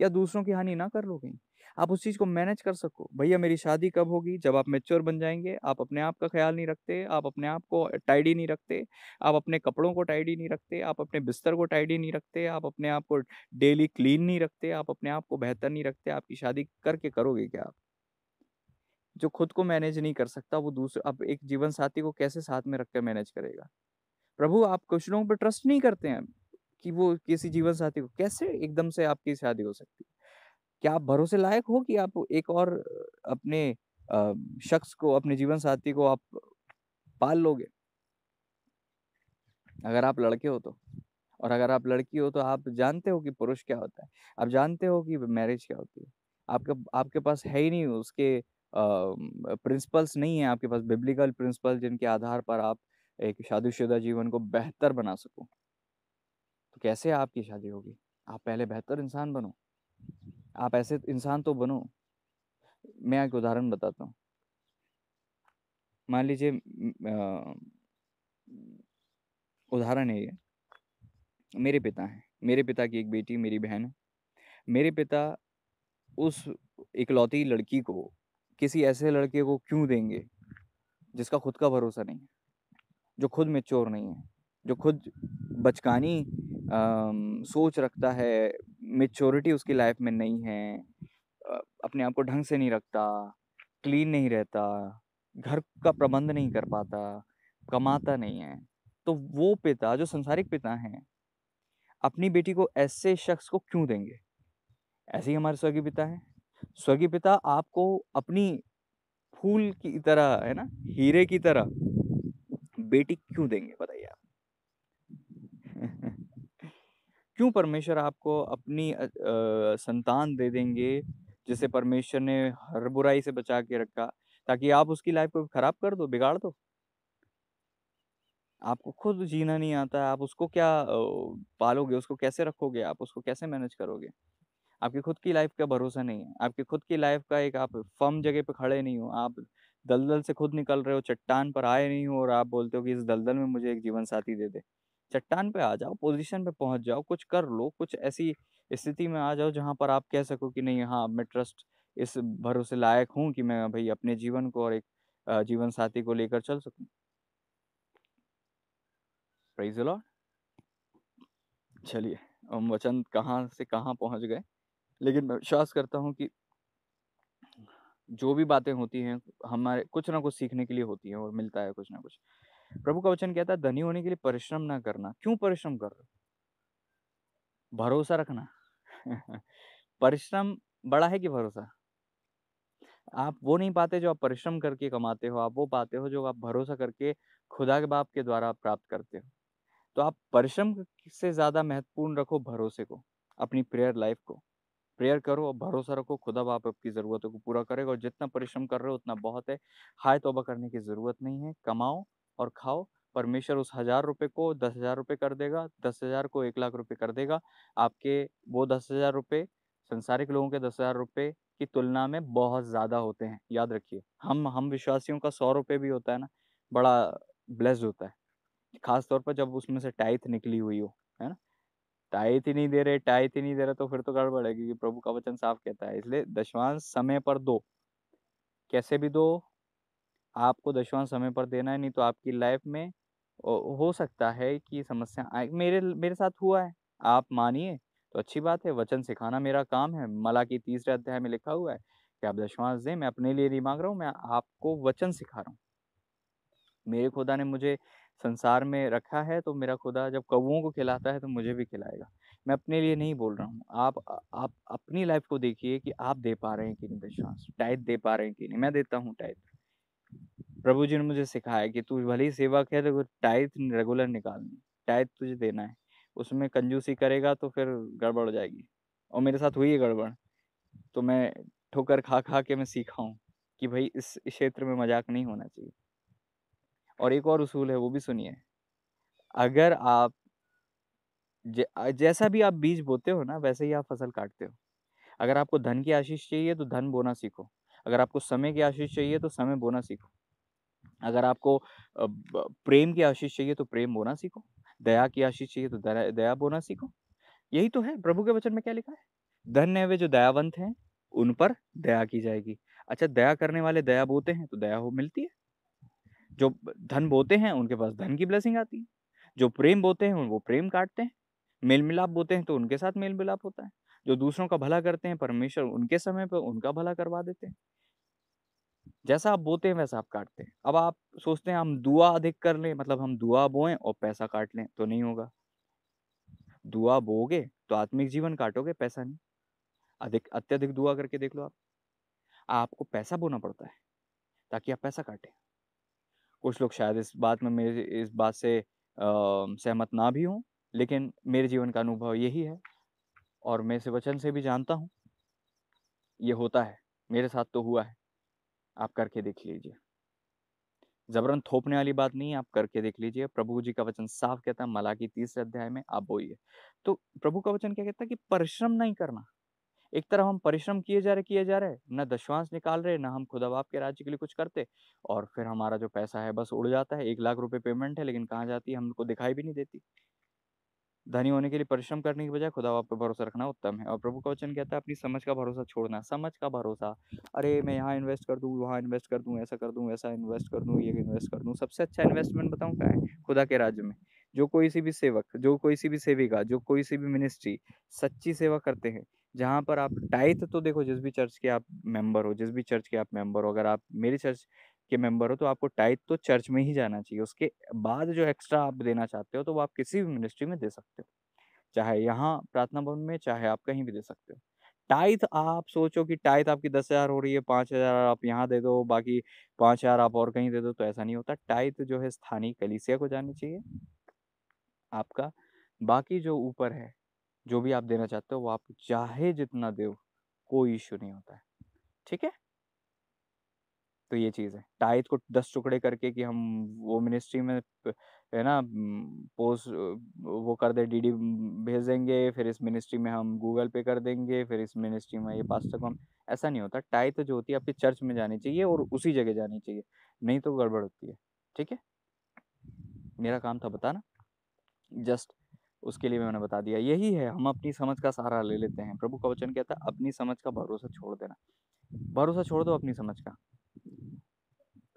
या दूसरों की हानि ना कर लो कहीं आप उस चीज़ को मैनेज कर सको भैया मेरी शादी कब होगी जब आप मेच्योर बन जाएंगे आप अपने आप का ख्याल नहीं रखते आप अपने आप को टाइडी नहीं रखते आप अपने कपड़ों को टाइडी नहीं रखते आप अपने बिस्तर को टाइडी नहीं रखते आप अपने आप को डेली क्लीन नहीं रखते आप अपने आप को बेहतर नहीं रखते आपकी शादी करके करोगे क्या आप जो खुद को मैनेज नहीं कर सकता वो दूसरे अब एक जीवन साथी को कैसे साथ में रख कर मैनेज करेगा प्रभु आप कुछ लोगों पर ट्रस्ट नहीं करते हैं कि वो किसी जीवन साथी को कैसे एकदम से आपकी शादी हो सकती है क्या आप भरोसे लायक हो कि आप एक और अपने शख्स को अपने जीवन साथी को आप पाल लोगे अगर आप लड़के हो तो और अगर आप लड़की हो तो आप जानते हो कि पुरुष क्या होता है आप जानते हो कि मैरिज क्या होती है आपके आपके पास है ही नहीं उसके प्रिंसिपल्स नहीं है आपके पास बिब्लिकल प्रिंसिपल जिनके आधार पर आप एक शादीशुदा जीवन को बेहतर बना सको तो कैसे आपकी शादी होगी आप पहले बेहतर इंसान बनो आप ऐसे इंसान तो बनो मैं एक उदाहरण बताता हूँ मान लीजिए उदाहरण है ये मेरे पिता हैं मेरे पिता की एक बेटी मेरी बहन है मेरे पिता उस इकलौती लड़की को किसी ऐसे लड़के को क्यों देंगे जिसका खुद का भरोसा नहीं है जो खुद मेच्योर नहीं है जो खुद बचकानी आ, सोच रखता है मेच्योरिटी उसकी लाइफ में नहीं है अपने आप को ढंग से नहीं रखता क्लीन नहीं रहता घर का प्रबंध नहीं कर पाता कमाता नहीं है तो वो पिता जो संसारिक पिता हैं अपनी बेटी को ऐसे शख्स को क्यों देंगे ऐसे ही हमारे स्वर्गीय पिता हैं स्वर्गीय पिता आपको अपनी फूल की तरह है ना हीरे की तरह बेटी क्यों देंगे बताइए आप क्यों परमेश्वर आपको अपनी आ, संतान दे देंगे जिसे परमेश्वर ने हर बुराई से बचा के रखा ताकि आप उसकी लाइफ को खराब कर दो बिगाड़ दो आपको खुद जीना नहीं आता आप उसको क्या पालोगे उसको कैसे रखोगे आप उसको कैसे मैनेज करोगे आपकी खुद की लाइफ का भरोसा नहीं है आपकी खुद की लाइफ का एक आप फर्म जगह पे खड़े नहीं हो आप दलदल से खुद निकल रहे हो चट्टान पर आए नहीं हो और आप बोलते हो कि इस दलदल में मुझे एक जीवन साथी दे दे चट्टान पे आ जाओ पोजीशन पे पहुंच जाओ कुछ कर लो कुछ ऐसी स्थिति में आ जाओ जहाँ पर आप कह सको कि नहीं हाँ मैं ट्रस्ट इस भरोसे लायक हूँ कि मैं भाई अपने जीवन को और एक जीवन साथी को लेकर चल सकूँ लॉर्ड चलिए हम वचन कहाँ से कहाँ पहुंच गए लेकिन मैं विश्वास करता हूँ कि जो भी बातें होती हैं हमारे कुछ ना कुछ सीखने के लिए होती हैं और मिलता है कुछ ना कुछ प्रभु का वचन कहता है धनी होने के लिए परिश्रम ना करना क्यों परिश्रम कर रहे भरोसा रखना परिश्रम बड़ा है कि भरोसा आप वो नहीं पाते जो आप परिश्रम करके कमाते हो आप वो पाते हो जो आप भरोसा करके खुदा के बाप के द्वारा प्राप्त करते हो तो आप परिश्रम से ज़्यादा महत्वपूर्ण रखो भरोसे को अपनी प्रेयर लाइफ को प्रेयर करो और भरोसा रखो खुदा बाप आपकी ज़रूरतों को पूरा करेगा और जितना परिश्रम कर रहे हो उतना बहुत है हाय तोबा करने की ज़रूरत नहीं है कमाओ और खाओ परमेश्वर उस हज़ार रुपये को दस हज़ार रुपये कर देगा दस हज़ार को एक लाख रुपये कर देगा आपके वो दस हज़ार रुपये संसारिक लोगों के दस हज़ार रुपये की तुलना में बहुत ज़्यादा होते हैं याद रखिए हम हम विश्वासियों का सौ रुपये भी होता है ना बड़ा ब्लेस्ड होता है ख़ासतौर पर जब उसमें से टाइथ निकली हुई हो टाइथ ही नहीं दे रहे टाइथ ही नहीं दे रहे तो फिर तो गड़बड़ है क्योंकि प्रभु का वचन साफ कहता है इसलिए दशवांश समय पर दो कैसे भी दो आपको दशवांश समय पर देना है नहीं तो आपकी लाइफ में हो सकता है कि समस्या आए मेरे मेरे साथ हुआ है आप मानिए तो अच्छी बात है वचन सिखाना मेरा काम है मला की तीसरे अध्याय में लिखा हुआ है कि आप दशवांश दें मैं अपने लिए नहीं मांग रहा हूँ मैं आपको वचन सिखा रहा हूँ मेरे खुदा ने मुझे संसार में रखा है तो मेरा खुदा जब कौओं को खिलाता है तो मुझे भी खिलाएगा मैं अपने लिए नहीं बोल रहा हूँ आप आप अपनी लाइफ को देखिए कि आप दे पा रहे हैं कि नहीं विश्वास टाइट दे पा रहे हैं कि नहीं मैं देता हूँ टाइट प्रभु जी ने मुझे सिखाया कि तू भली सेवा कर तो टाइट रेगुलर निकालनी टाइट तुझे देना है उसमें कंजूसी करेगा तो फिर गड़बड़ हो जाएगी और मेरे साथ हुई है गड़बड़ तो मैं ठोकर खा खा के मैं सीखा हूँ कि भाई इस क्षेत्र में मजाक नहीं होना चाहिए और एक और उसूल है वो भी सुनिए अगर आप जैसा भी आप बीज बोते हो ना वैसे ही आप फसल काटते हो अगर आपको धन की आशीष चाहिए तो धन बोना सीखो अगर आपको समय की आशीष चाहिए तो समय बोना सीखो अगर आपको प्रेम की आशीष चाहिए तो प्रेम बोना सीखो दया की आशीष चाहिए तो दया, बोना सीखो यही तो है प्रभु के वचन में क्या लिखा है धन है वे जो दयावंत हैं उन पर दया की जाएगी अच्छा दया करने वाले दया बोते हैं तो दया हो मिलती है जो धन बोते हैं उनके पास धन की ब्लेसिंग आती है जो प्रेम बोते हैं वो प्रेम काटते हैं मेल मिलाप बोते हैं तो उनके साथ मेल मिलाप होता है जो दूसरों का भला करते हैं परमेश्वर उनके समय पर उनका भला करवा देते हैं जैसा आप बोते हैं वैसा आप काटते हैं अब आप सोचते हैं हम दुआ अधिक कर लें मतलब हम दुआ बोएं और पैसा काट लें तो नहीं होगा दुआ बोगे तो आत्मिक जीवन काटोगे पैसा नहीं अधिक अत्यधिक दुआ करके देख लो आप आपको पैसा बोना पड़ता है ताकि आप पैसा काटें कुछ लोग शायद इस बात में मेरे इस बात से आ, सहमत ना भी हों लेकिन मेरे जीवन का अनुभव यही है और मैं इसे वचन से भी जानता हूँ ये होता है मेरे साथ तो हुआ है आप करके देख लीजिए जबरन थोपने वाली बात नहीं है आप करके देख लीजिए प्रभु जी का वचन साफ कहता है मला की तीसरे अध्याय में आप बोइए तो प्रभु का वचन क्या कहता है कि परिश्रम नहीं करना एक तरफ हम परिश्रम किए जा रहे किए जा रहे न दशवांश निकाल रहे ना हम खुदा बाप के राज्य के लिए कुछ करते और फिर हमारा जो पैसा है बस उड़ जाता है एक लाख रुपए पेमेंट है लेकिन कहाँ जाती है हमको दिखाई भी नहीं देती धनी होने के लिए परिश्रम करने की बजाय खुदा पर भरोसा रखना उत्तम है और प्रभु का वचन कहता है अपनी समझ का भरोसा छोड़ना समझ का भरोसा अरे मैं यहाँ इन्वेस्ट कर दूँ वहाँ इन्वेस्ट कर दूँ ऐसा कर दूँ ऐसा इन्वेस्ट कर दूँ ये इन्वेस्ट कर दूँ सबसे अच्छा इन्वेस्टमेंट बताऊँ क्या है खुदा के राज्य में जो कोई सी भी सेवक जो कोई सी भी सेविका जो कोई सी भी मिनिस्ट्री सच्ची सेवा करते हैं जहाँ पर आप टाइथ तो देखो जिस भी चर्च के आप मेंबर हो जिस भी चर्च के आप मेंबर हो अगर आप मेरी चर्च के मेंबर हो तो आपको टाइट तो चर्च में ही जाना चाहिए उसके बाद जो एक्स्ट्रा आप देना चाहते हो तो वो आप किसी भी मिनिस्ट्री में दे सकते हो चाहे यहाँ प्रार्थना भवन में चाहे आप कहीं भी दे सकते हो टाइथ आप सोचो कि टाइथ आपकी दस हज़ार हो रही है पाँच हज़ार आप यहाँ दे दो बाकी पाँच हज़ार आप और कहीं दे दो तो ऐसा नहीं होता टाइथ जो है स्थानीय कलिसिया को जानी चाहिए आपका बाकी जो ऊपर है जो भी आप देना चाहते हो वो आप चाहे जितना दो कोई इशू नहीं होता है ठीक है तो ये चीज़ है टाइथ को दस टुकड़े करके कि हम वो मिनिस्ट्री में है ना पोस्ट वो कर दे डीडी भेज देंगे फिर इस मिनिस्ट्री में हम गूगल पे कर देंगे फिर इस मिनिस्ट्री में ये पास तक हम ऐसा नहीं होता टाइथ तो जो होती है आपकी चर्च में जानी चाहिए और उसी जगह जानी चाहिए नहीं तो गड़बड़ होती है ठीक है मेरा काम था बताना जस्ट उसके लिए मैंने बता दिया यही है हम अपनी समझ का सहारा ले लेते हैं प्रभु का वचन कहता है अपनी समझ का भरोसा छोड़ देना भरोसा छोड़ दो अपनी समझ का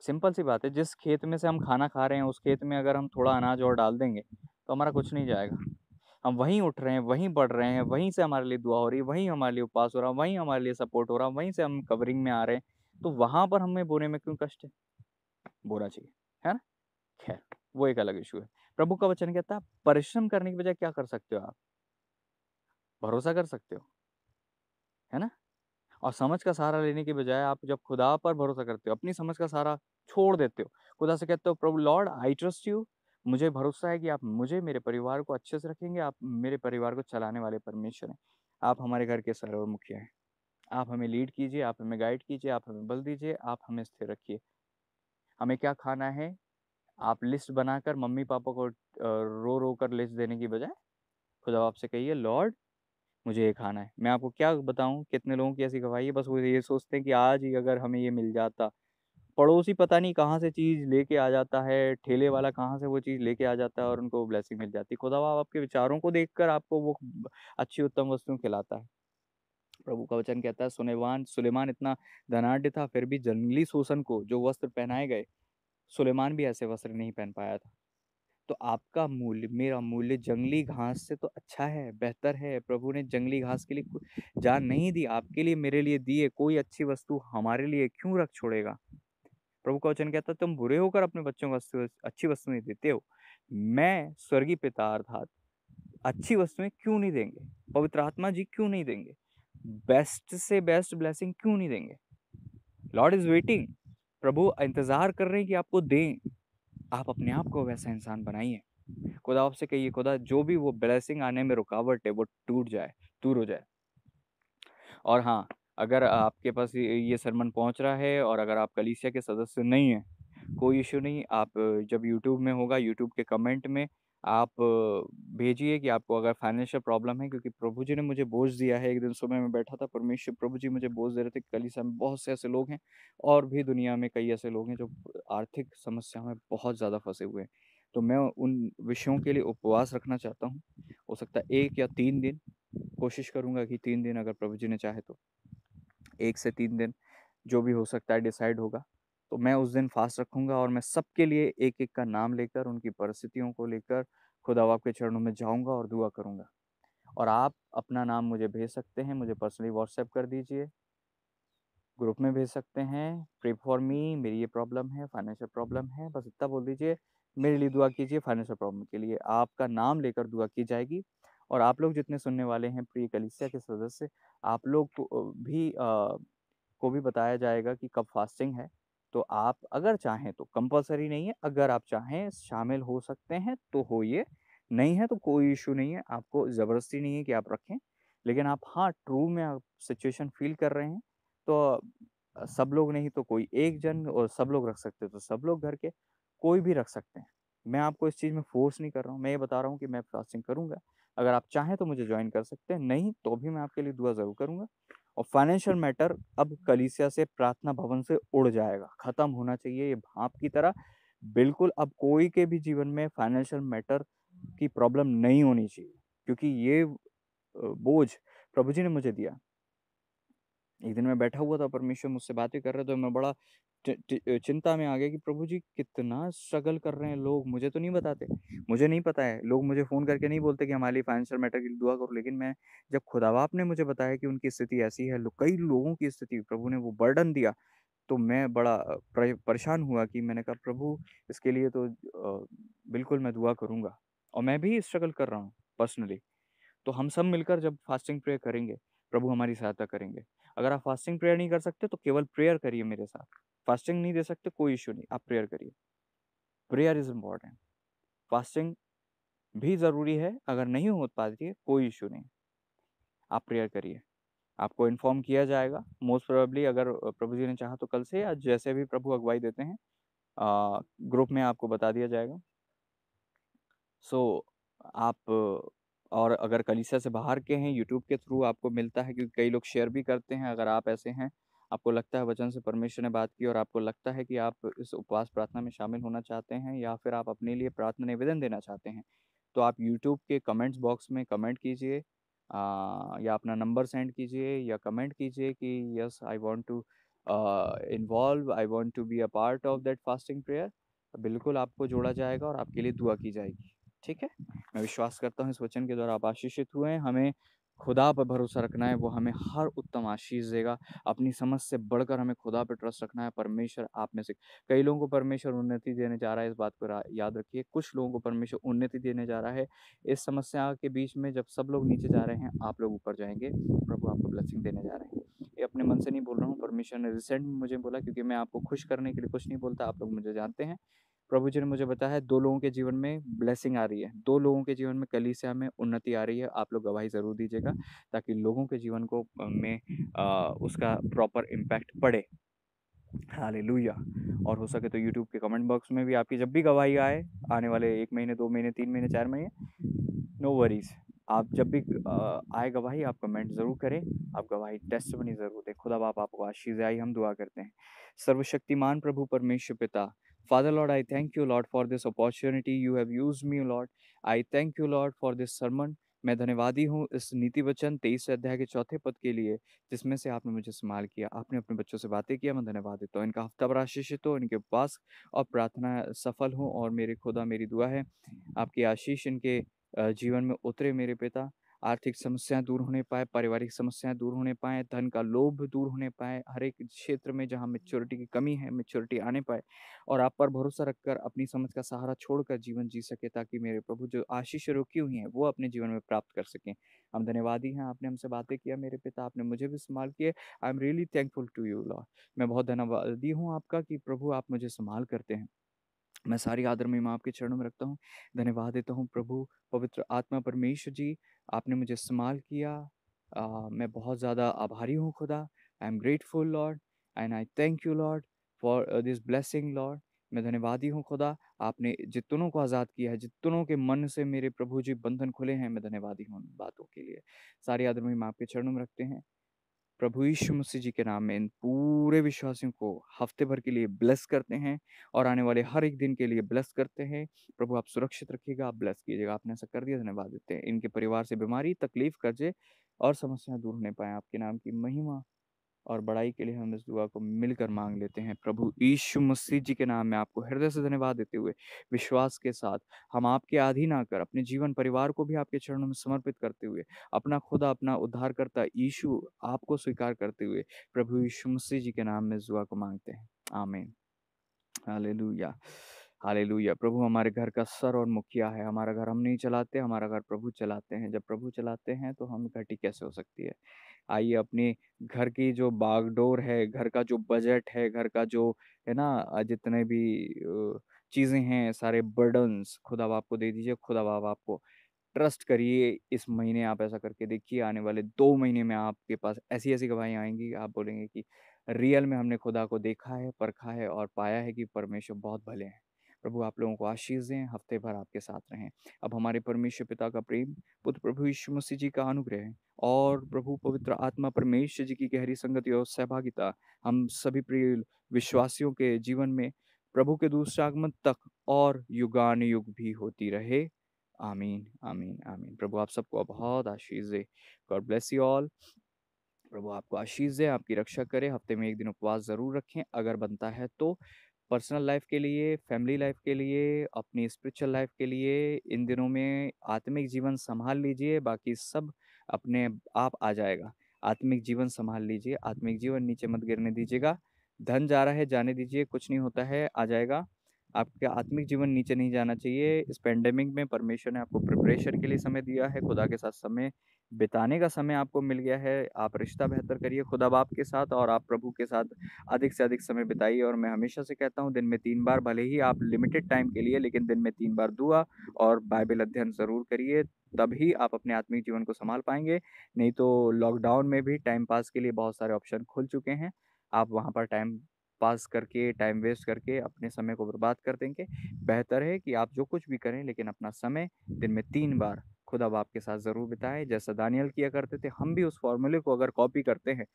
सिंपल सी बात है जिस खेत में से हम खाना खा रहे हैं उस खेत में अगर हम थोड़ा अनाज और डाल देंगे तो हमारा कुछ नहीं जाएगा हम वहीं उठ रहे हैं वहीं बढ़ रहे हैं वहीं से हमारे लिए दुआ हो रही है वहीं हमारे लिए उपवास हो रहा है वहीं हमारे लिए सपोर्ट हो रहा है वहीं से हम कवरिंग में आ रहे हैं तो वहाँ पर हमें बोने में क्यों कष्ट है बोना चाहिए है ना खैर वो एक अलग इशू है प्रभु का वचन कहता है परिश्रम करने की बजाय क्या कर सकते हो आप भरोसा कर सकते हो है ना और समझ का सहारा लेने के बजाय आप जब खुदा पर भरोसा करते हो अपनी समझ का सहारा छोड़ देते हो खुदा से कहते हो प्रभु लॉर्ड आई ट्रस्ट यू मुझे भरोसा है कि आप मुझे मेरे परिवार को अच्छे से रखेंगे आप मेरे परिवार को चलाने वाले परमेश्वर हैं आप हमारे घर के सर और मुखिया हैं आप हमें लीड कीजिए आप हमें गाइड कीजिए आप हमें बल दीजिए आप हमें स्थिर रखिए हमें क्या खाना है आप लिस्ट बनाकर मम्मी पापा को रो रो कर लिस्ट देने की बजाय खुदा आपसे कहिए लॉर्ड मुझे ये खाना है। मैं आपको क्या बताऊँ कितने लोगों की ऐसी गवाही है बस वो ये सोचते हैं कि आज ही अगर हमें ये मिल जाता। पड़ोसी पता नहीं कहाँ से चीज़ लेके आ जाता है, ठेले वाला कहाँ से वो चीज़ लेके आ जाता है और उनको ब्लेसिंग मिल जाती है। आपके विचारों को देख आपको वो अच्छी उत्तम वस्तुओं खिलाता है। प्रभु का वचन कहता है सुलेमान सुलेमान इतना धनाढ़ था फिर भी जंगली शोषण को जो वस्त्र पहनाए गए, सुलेमान भी ऐसे वस्त्र नहीं पहन पाया था। तो आपका मूल्य मेरा मूल्य जंगली घास से तो अच्छा है बेहतर है प्रभु ने जंगली घास के लिए जान नहीं दी आपके लिए मेरे लिए दिए कोई अच्छी वस्तु हमारे लिए क्यों रख छोड़ेगा प्रभु का वचन कहता तुम बुरे होकर अपने बच्चों को अच्छी वस्तु नहीं देते हो मैं स्वर्गीय पिता अर्थात अच्छी वस्तुएं क्यों नहीं देंगे पवित्र आत्मा जी क्यों नहीं देंगे बेस्ट से बेस्ट ब्लेसिंग क्यों नहीं देंगे लॉर्ड इज वेटिंग प्रभु इंतजार कर रहे हैं कि आपको दें आप अपने आप को वैसा इंसान बनाइए खुदा आपसे कहिए खुदा जो भी वो ब्लेसिंग आने में रुकावट है वो टूट जाए दूर हो जाए और हाँ अगर आपके पास ये सरमन पहुंच रहा है और अगर आप कलीसिया के सदस्य नहीं हैं कोई इशू नहीं आप जब यूट्यूब में होगा यूट्यूब के कमेंट में आप भेजिए कि आपको अगर फाइनेंशियल प्रॉब्लम है क्योंकि प्रभु जी ने मुझे बोझ दिया है एक दिन सुबह में बैठा था परमेश्वर प्रभु जी मुझे बोझ दे रहे थे कली में बहुत से ऐसे लोग हैं और भी दुनिया में कई ऐसे लोग हैं जो आर्थिक समस्या में बहुत ज़्यादा फंसे हुए हैं तो मैं उन विषयों के लिए उपवास रखना चाहता हूँ हो सकता है एक या तीन दिन कोशिश करूँगा कि तीन दिन अगर प्रभु जी ने चाहे तो एक से तीन दिन जो भी हो सकता है डिसाइड होगा तो मैं उस दिन फास्ट रखूँगा और मैं सबके लिए एक एक का नाम लेकर उनकी परिस्थितियों को लेकर बाप के चरणों में जाऊँगा और दुआ करूँगा और आप अपना नाम मुझे भेज सकते हैं मुझे पर्सनली व्हाट्सएप कर दीजिए ग्रुप में भेज सकते हैं प्रे फॉर मी मेरी ये प्रॉब्लम है फाइनेंशियल प्रॉब्लम है बस इतना बोल दीजिए मेरे लिए दुआ कीजिए फाइनेंशियल प्रॉब्लम के लिए आपका नाम लेकर दुआ की जाएगी और आप लोग जितने सुनने वाले हैं प्रिय कलिसिया के सदस्य आप लोग को भी आ, को भी बताया जाएगा कि कब फास्टिंग है तो आप अगर चाहें तो कंपलसरी नहीं है अगर आप चाहें शामिल हो सकते हैं तो हो ये नहीं है तो कोई इशू नहीं है आपको ज़बरदस्ती नहीं है कि आप रखें लेकिन आप हाँ ट्रू में आप सिचुएशन फील कर रहे हैं तो सब लोग नहीं तो कोई एक जन और सब लोग रख सकते हैं तो सब लोग घर के कोई भी रख सकते हैं मैं आपको इस चीज़ में फोर्स नहीं कर रहा हूँ मैं ये बता रहा हूँ कि मैं फास्टिंग करूँगा अगर आप चाहें तो मुझे ज्वाइन कर सकते हैं नहीं तो भी मैं आपके लिए दुआ ज़रूर करूँगा और फाइनेंशियल मैटर अब कलिसिया से प्रार्थना भवन से उड़ जाएगा खत्म होना चाहिए ये भाप की तरह बिल्कुल अब कोई के भी जीवन में फाइनेंशियल मैटर की प्रॉब्लम नहीं होनी चाहिए क्योंकि ये बोझ प्रभु जी ने मुझे दिया एक दिन मैं बैठा हुआ था परमेश्वर मुझसे बातें कर रहे थे तो मैं बड़ा चिंता में आ गया कि प्रभु जी कितना स्ट्रगल कर रहे हैं हम्म। लोग मुझे तो नहीं बताते मुझे नहीं पता है लोग मुझे फ़ोन करके नहीं बोलते कि हमारे लिए फाइनेंशियल मैटर के लिए दुआ करो लेकिन मैं जब खुदाबाप ने मुझे बताया कि उनकी स्थिति ऐसी है लो- कई लोगों की स्थिति प्रभु ने वो बर्डन दिया तो मैं बड़ा परेशान हुआ कि मैंने कहा प्रभु इसके लिए तो बिल्कुल मैं दुआ करूँगा और मैं भी स्ट्रगल कर रहा हूँ पर्सनली तो हम सब मिलकर जब फास्टिंग प्रेयर करेंगे प्रभु हमारी सहायता करेंगे अगर आप फास्टिंग प्रेयर नहीं कर सकते तो केवल प्रेयर करिए मेरे साथ फास्टिंग नहीं दे सकते कोई इश्यू नहीं आप प्रेयर करिए प्रेयर इज इम्पॉर्टेंट फास्टिंग भी ज़रूरी है अगर नहीं हो पाती है कोई इशू नहीं आप प्रेयर करिए आपको इन्फॉर्म किया जाएगा मोस्ट प्रोबेबली अगर प्रभु जी ने चाहा तो कल से या जैसे भी प्रभु अगुवाई देते हैं ग्रुप में आपको बता दिया जाएगा सो so, आप और अगर कलीसिया से बाहर के हैं यूट्यूब के थ्रू आपको मिलता है क्योंकि कई लोग शेयर भी करते हैं अगर आप ऐसे हैं आपको लगता है वचन से परमेश्वर ने बात की और आपको लगता है कि आप इस उपवास प्रार्थना में शामिल होना चाहते हैं या फिर आप अपने लिए प्रार्थना निवेदन देना चाहते हैं तो आप यूट्यूब के कमेंट्स बॉक्स में कमेंट कीजिए या अपना नंबर सेंड कीजिए या कमेंट कीजिए कि yes I want to involve I want to be a part of that fasting prayer बिल्कुल आपको जोड़ा जाएगा और आपके लिए दुआ की जाएगी ठीक है मैं विश्वास करता हूँ इस वचन के द्वारा आप आशीषित हुए हैं हमें खुदा पर भरोसा रखना है वो हमें हर उत्तम आशीष देगा अपनी समझ से बढ़कर हमें खुदा पर ट्रस्ट रखना है परमेश्वर आप में से कई लोगों को परमेश्वर उन्नति देने जा रहा है इस बात को याद रखिए कुछ लोगों को परमेश्वर उन्नति देने जा रहा है इस समस्या के बीच में जब सब लोग नीचे जा रहे हैं आप लोग ऊपर जाएंगे प्रभु आपको ब्लेसिंग देने जा रहे हैं अपने मन से नहीं बोल रहा हूँ परमेश्वर ने रिसेंट मुझे बोला क्योंकि मैं आपको खुश करने के लिए कुछ नहीं बोलता आप लोग मुझे जानते हैं प्रभु जी ने मुझे बताया दो लोगों के जीवन में ब्लेसिंग आ रही है दो लोगों के जीवन में कलीसिया में उन्नति आ रही है आप लोग गवाही ज़रूर दीजिएगा ताकि लोगों के जीवन को में आ, उसका प्रॉपर इम्पैक्ट पड़े हाले और हो सके तो यूट्यूब के कमेंट बॉक्स में भी आपकी जब भी गवाही आए आने वाले एक महीने दो महीने तीन महीने चार महीने नो वरीज़ आप जब भी आए गवाही आप कमेंट ज़रूर करें आप गवाही टेस्ट बनी ज़रूर दें खुदा बाप आपको आशीष आई हम दुआ करते हैं सर्वशक्तिमान प्रभु परमेश्वर पिता Father Lord I thank you Lord for this opportunity you have use me Lord I thank you Lord for this sermon मैं धन्यवादी हूँ इस नीति वचन तेईस अध्याय के चौथे पद के लिए जिसमें से आपने मुझे इस्तेमाल किया आपने अपने बच्चों से बातें किया मैं धन्यवाद देता हूँ इनका हफ्ता आशीषित हो इनके पास और प्रार्थना सफल हो और मेरे खुदा मेरी दुआ है आपकी आशीष इनके जीवन में उतरे मेरे पिता आर्थिक समस्याएं दूर होने पाए पारिवारिक समस्याएं दूर होने पाए धन का लोभ दूर होने पाए हर एक क्षेत्र में जहां मेच्योरिटी की कमी है मेच्योरिटी आने पाए और आप पर भरोसा रखकर अपनी समझ का सहारा छोड़कर जीवन जी सके ताकि मेरे प्रभु जो आशीष रुकी हुई हैं वो अपने जीवन में प्राप्त कर सकें हम धन्यवादी हैं आपने हमसे बातें किया मेरे पिता आपने मुझे भी संभाल किए I am really thankful to you Lord मैं बहुत धन्यवादी हूँ आपका कि प्रभु आप मुझे संभाल करते हैं मैं सारी आदर में आपके चरणों में रखता हूँ धन्यवाद देता हूँ प्रभु पवित्र आत्मा परमेश्वर जी आपने मुझे इस्तेमाल किया आ, मैं बहुत ज़्यादा आभारी हूँ खुदा I am grateful Lord and I thank you Lord for this blessing Lord मैं धन्यवादी हूँ खुदा आपने जितनों को आज़ाद किया है जितनों के मन से मेरे प्रभु जी बंधन खुले हैं मैं धन्यवादी हूँ उन बातों के लिए सारी आदर में आपके चरणों में रखते हैं प्रभु यीशु मसीह जी के नाम में इन पूरे विश्वासियों को हफ्ते भर के लिए ब्लेस करते हैं और आने वाले हर एक दिन के लिए ब्लेस करते हैं प्रभु आप सुरक्षित रखिएगा आप ब्लेस कीजिएगा आपने ऐसा कर दिया धन्यवाद देते हैं इनके परिवार से बीमारी तकलीफ कर्जे और समस्याएं दूर होने पाए आपके नाम की महिमा और बड़ाई के लिए हम इस दुआ को मिलकर मांग लेते हैं प्रभु यीशु मसीह जी के नाम में आपको हृदय से धन्यवाद देते हुए विश्वास के साथ हम आपके अधीन आकर अपने जीवन परिवार को भी आपके चरणों में समर्पित करते हुए अपना खुदा अपना उद्धारकर्ता यीशु आपको स्वीकार करते हुए प्रभु यीशु मसीह जी के नाम में इस दुआ को मांगते हैं आमीन हालेलुया हाले प्रभु हमारे घर का सर और मुखिया है हमारा घर हम नहीं चलाते हमारा घर प्रभु चलाते हैं जब प्रभु चलाते हैं तो हम घटी कैसे हो सकती है आइए अपने घर की जो बागडोर है घर का जो बजट है घर का जो है ना जितने भी चीज़ें हैं सारे बर्डन्स खुदा बाप को दे दीजिए खुदा बाप आपको ट्रस्ट करिए इस महीने आप ऐसा करके देखिए आने वाले दो महीने में आपके पास ऐसी ऐसी गवाहियाँ आएंगी आप बोलेंगे कि रियल में हमने खुदा को देखा है परखा है और पाया है कि परमेश्वर बहुत भले हैं प्रभु आप लोगों को आशीष दें हफ्ते भर आपके साथ रहें अब हमारे परमेश्वर पिता का प्रेम पुत्र प्रभु यीशु मसीह जी का अनुग्रह और प्रभु पवित्र आत्मा परमेश्वर जी की गहरी संगति और सहभागिता हम सभी प्रिय विश्वासियों के जीवन में प्रभु के दूसरे आगमन तक और युगान युग भी होती रहे आमीन आमीन आमीन प्रभु आप सबको बहुत आशीष दे गॉड ब्लेस यू ऑल प्रभु आपको आशीष दे आपकी रक्षा करे हफ्ते में एक दिन उपवास जरूर रखें अगर बनता है तो पर्सनल लाइफ के लिए फैमिली लाइफ के लिए अपनी स्पिरिचुअल लाइफ के लिए इन दिनों में आत्मिक जीवन संभाल लीजिए बाकी सब अपने आप आ जाएगा आत्मिक जीवन संभाल लीजिए आत्मिक जीवन नीचे मत गिरने दीजिएगा धन जा रहा है जाने दीजिए कुछ नहीं होता है आ जाएगा आपके आत्मिक जीवन नीचे नहीं जाना चाहिए इस पेंडेमिक में परमेश्वर ने आपको प्रिपरेशन के लिए समय दिया है खुदा के साथ समय बिताने का समय आपको मिल गया है आप रिश्ता बेहतर करिए खुदा बाप के साथ और आप प्रभु के साथ अधिक से अधिक समय बिताइए और मैं हमेशा से कहता हूँ दिन में तीन बार भले ही आप लिमिटेड टाइम के लिए लेकिन दिन में तीन बार दुआ और बाइबल अध्ययन ज़रूर करिए तभी आप अपने आत्मिक जीवन को संभाल पाएंगे नहीं तो लॉकडाउन में भी टाइम पास के लिए बहुत सारे ऑप्शन खुल चुके हैं आप वहाँ पर टाइम पास करके टाइम वेस्ट करके अपने समय को बर्बाद कर देंगे बेहतर है कि आप जो कुछ भी करें लेकिन अपना समय दिन में तीन बार खुद अब आपके साथ ज़रूर बिताएं जैसा दानियल किया करते थे हम भी उस फॉर्मूले को अगर कॉपी करते हैं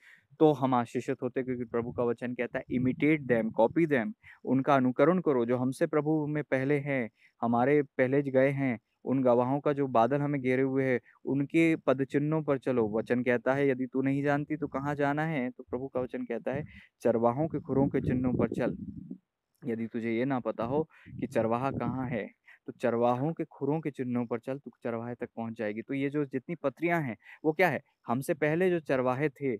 तो हम आशीषित होते क्योंकि प्रभु का वचन कहता है इमिटेट दैम कॉपी दैम उनका अनुकरण करो जो हमसे प्रभु में पहले हैं हमारे पहले गए हैं उन गवाहों का जो बादल हमें घेरे हुए है उनके पद चिन्हों पर चलो वचन कहता है यदि तू नहीं जानती तो कहाँ जाना है तो प्रभु का वचन कहता है चरवाहों के खुरों के चिन्हों पर चल यदि तुझे ये ना पता हो कि चरवाहा कहाँ है तो चरवाहों के खुरों के चिन्हों पर चल तू चरवाहे तक पहुंच जाएगी तो ये जो जितनी पत्रियां हैं वो क्या है हमसे पहले जो चरवाहे थे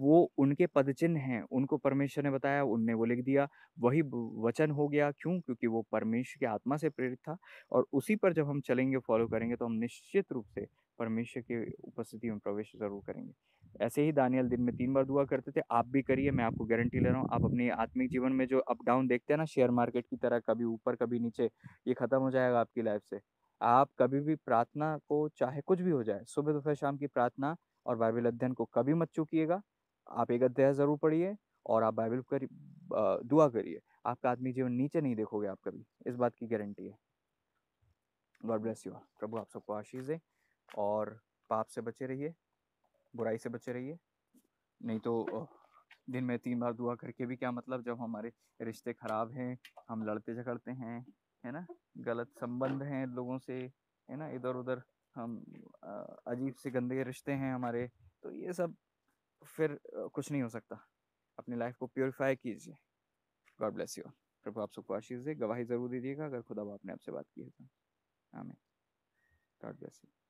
वो उनके पदचिन्ह हैं उनको परमेश्वर ने बताया उनने वो लिख दिया वही वचन हो गया क्यों क्योंकि वो परमेश्वर की आत्मा से प्रेरित था और उसी पर जब हम चलेंगे फॉलो करेंगे तो हम निश्चित रूप से परमेश्वर की उपस्थिति में प्रवेश जरूर करेंगे ऐसे ही दानियल दिन में तीन बार दुआ करते थे आप भी करिए मैं आपको गारंटी ले रहा हूँ आप अपने आत्मिक जीवन में जो अप डाउन देखते हैं ना शेयर मार्केट की तरह कभी ऊपर कभी नीचे ये खत्म हो जाएगा आपकी लाइफ से आप कभी भी प्रार्थना को चाहे कुछ भी हो जाए सुबह दोपहर शाम की प्रार्थना और बाइबल अध्ययन को कभी मत चुकीेगा आप एक अध्याय ज़रूर पढ़िए और आप बाइबल कर दुआ करिए आपका आदमी जीवन नीचे नहीं देखोगे आप कभी इस बात की गारंटी है गॉड ब्लेस यू प्रभु आप सबको आशीष दे और पाप से बचे रहिए बुराई से बचे रहिए नहीं तो दिन में तीन बार दुआ करके भी क्या मतलब जब हमारे रिश्ते खराब हैं हम लड़ते झगड़ते हैं है ना गलत संबंध हैं लोगों से है ना इधर उधर हम अजीब से गंदे रिश्ते हैं हमारे तो ये सब फिर कुछ नहीं हो सकता अपनी लाइफ को प्योरीफाई कीजिए गॉड ब्लेस यू प्रभु आप सबको आशीष दे गवाही जरूर दीजिएगा अगर खुदा बाप ने आपसे बात की है तो मैं गॉड ब्लेस यू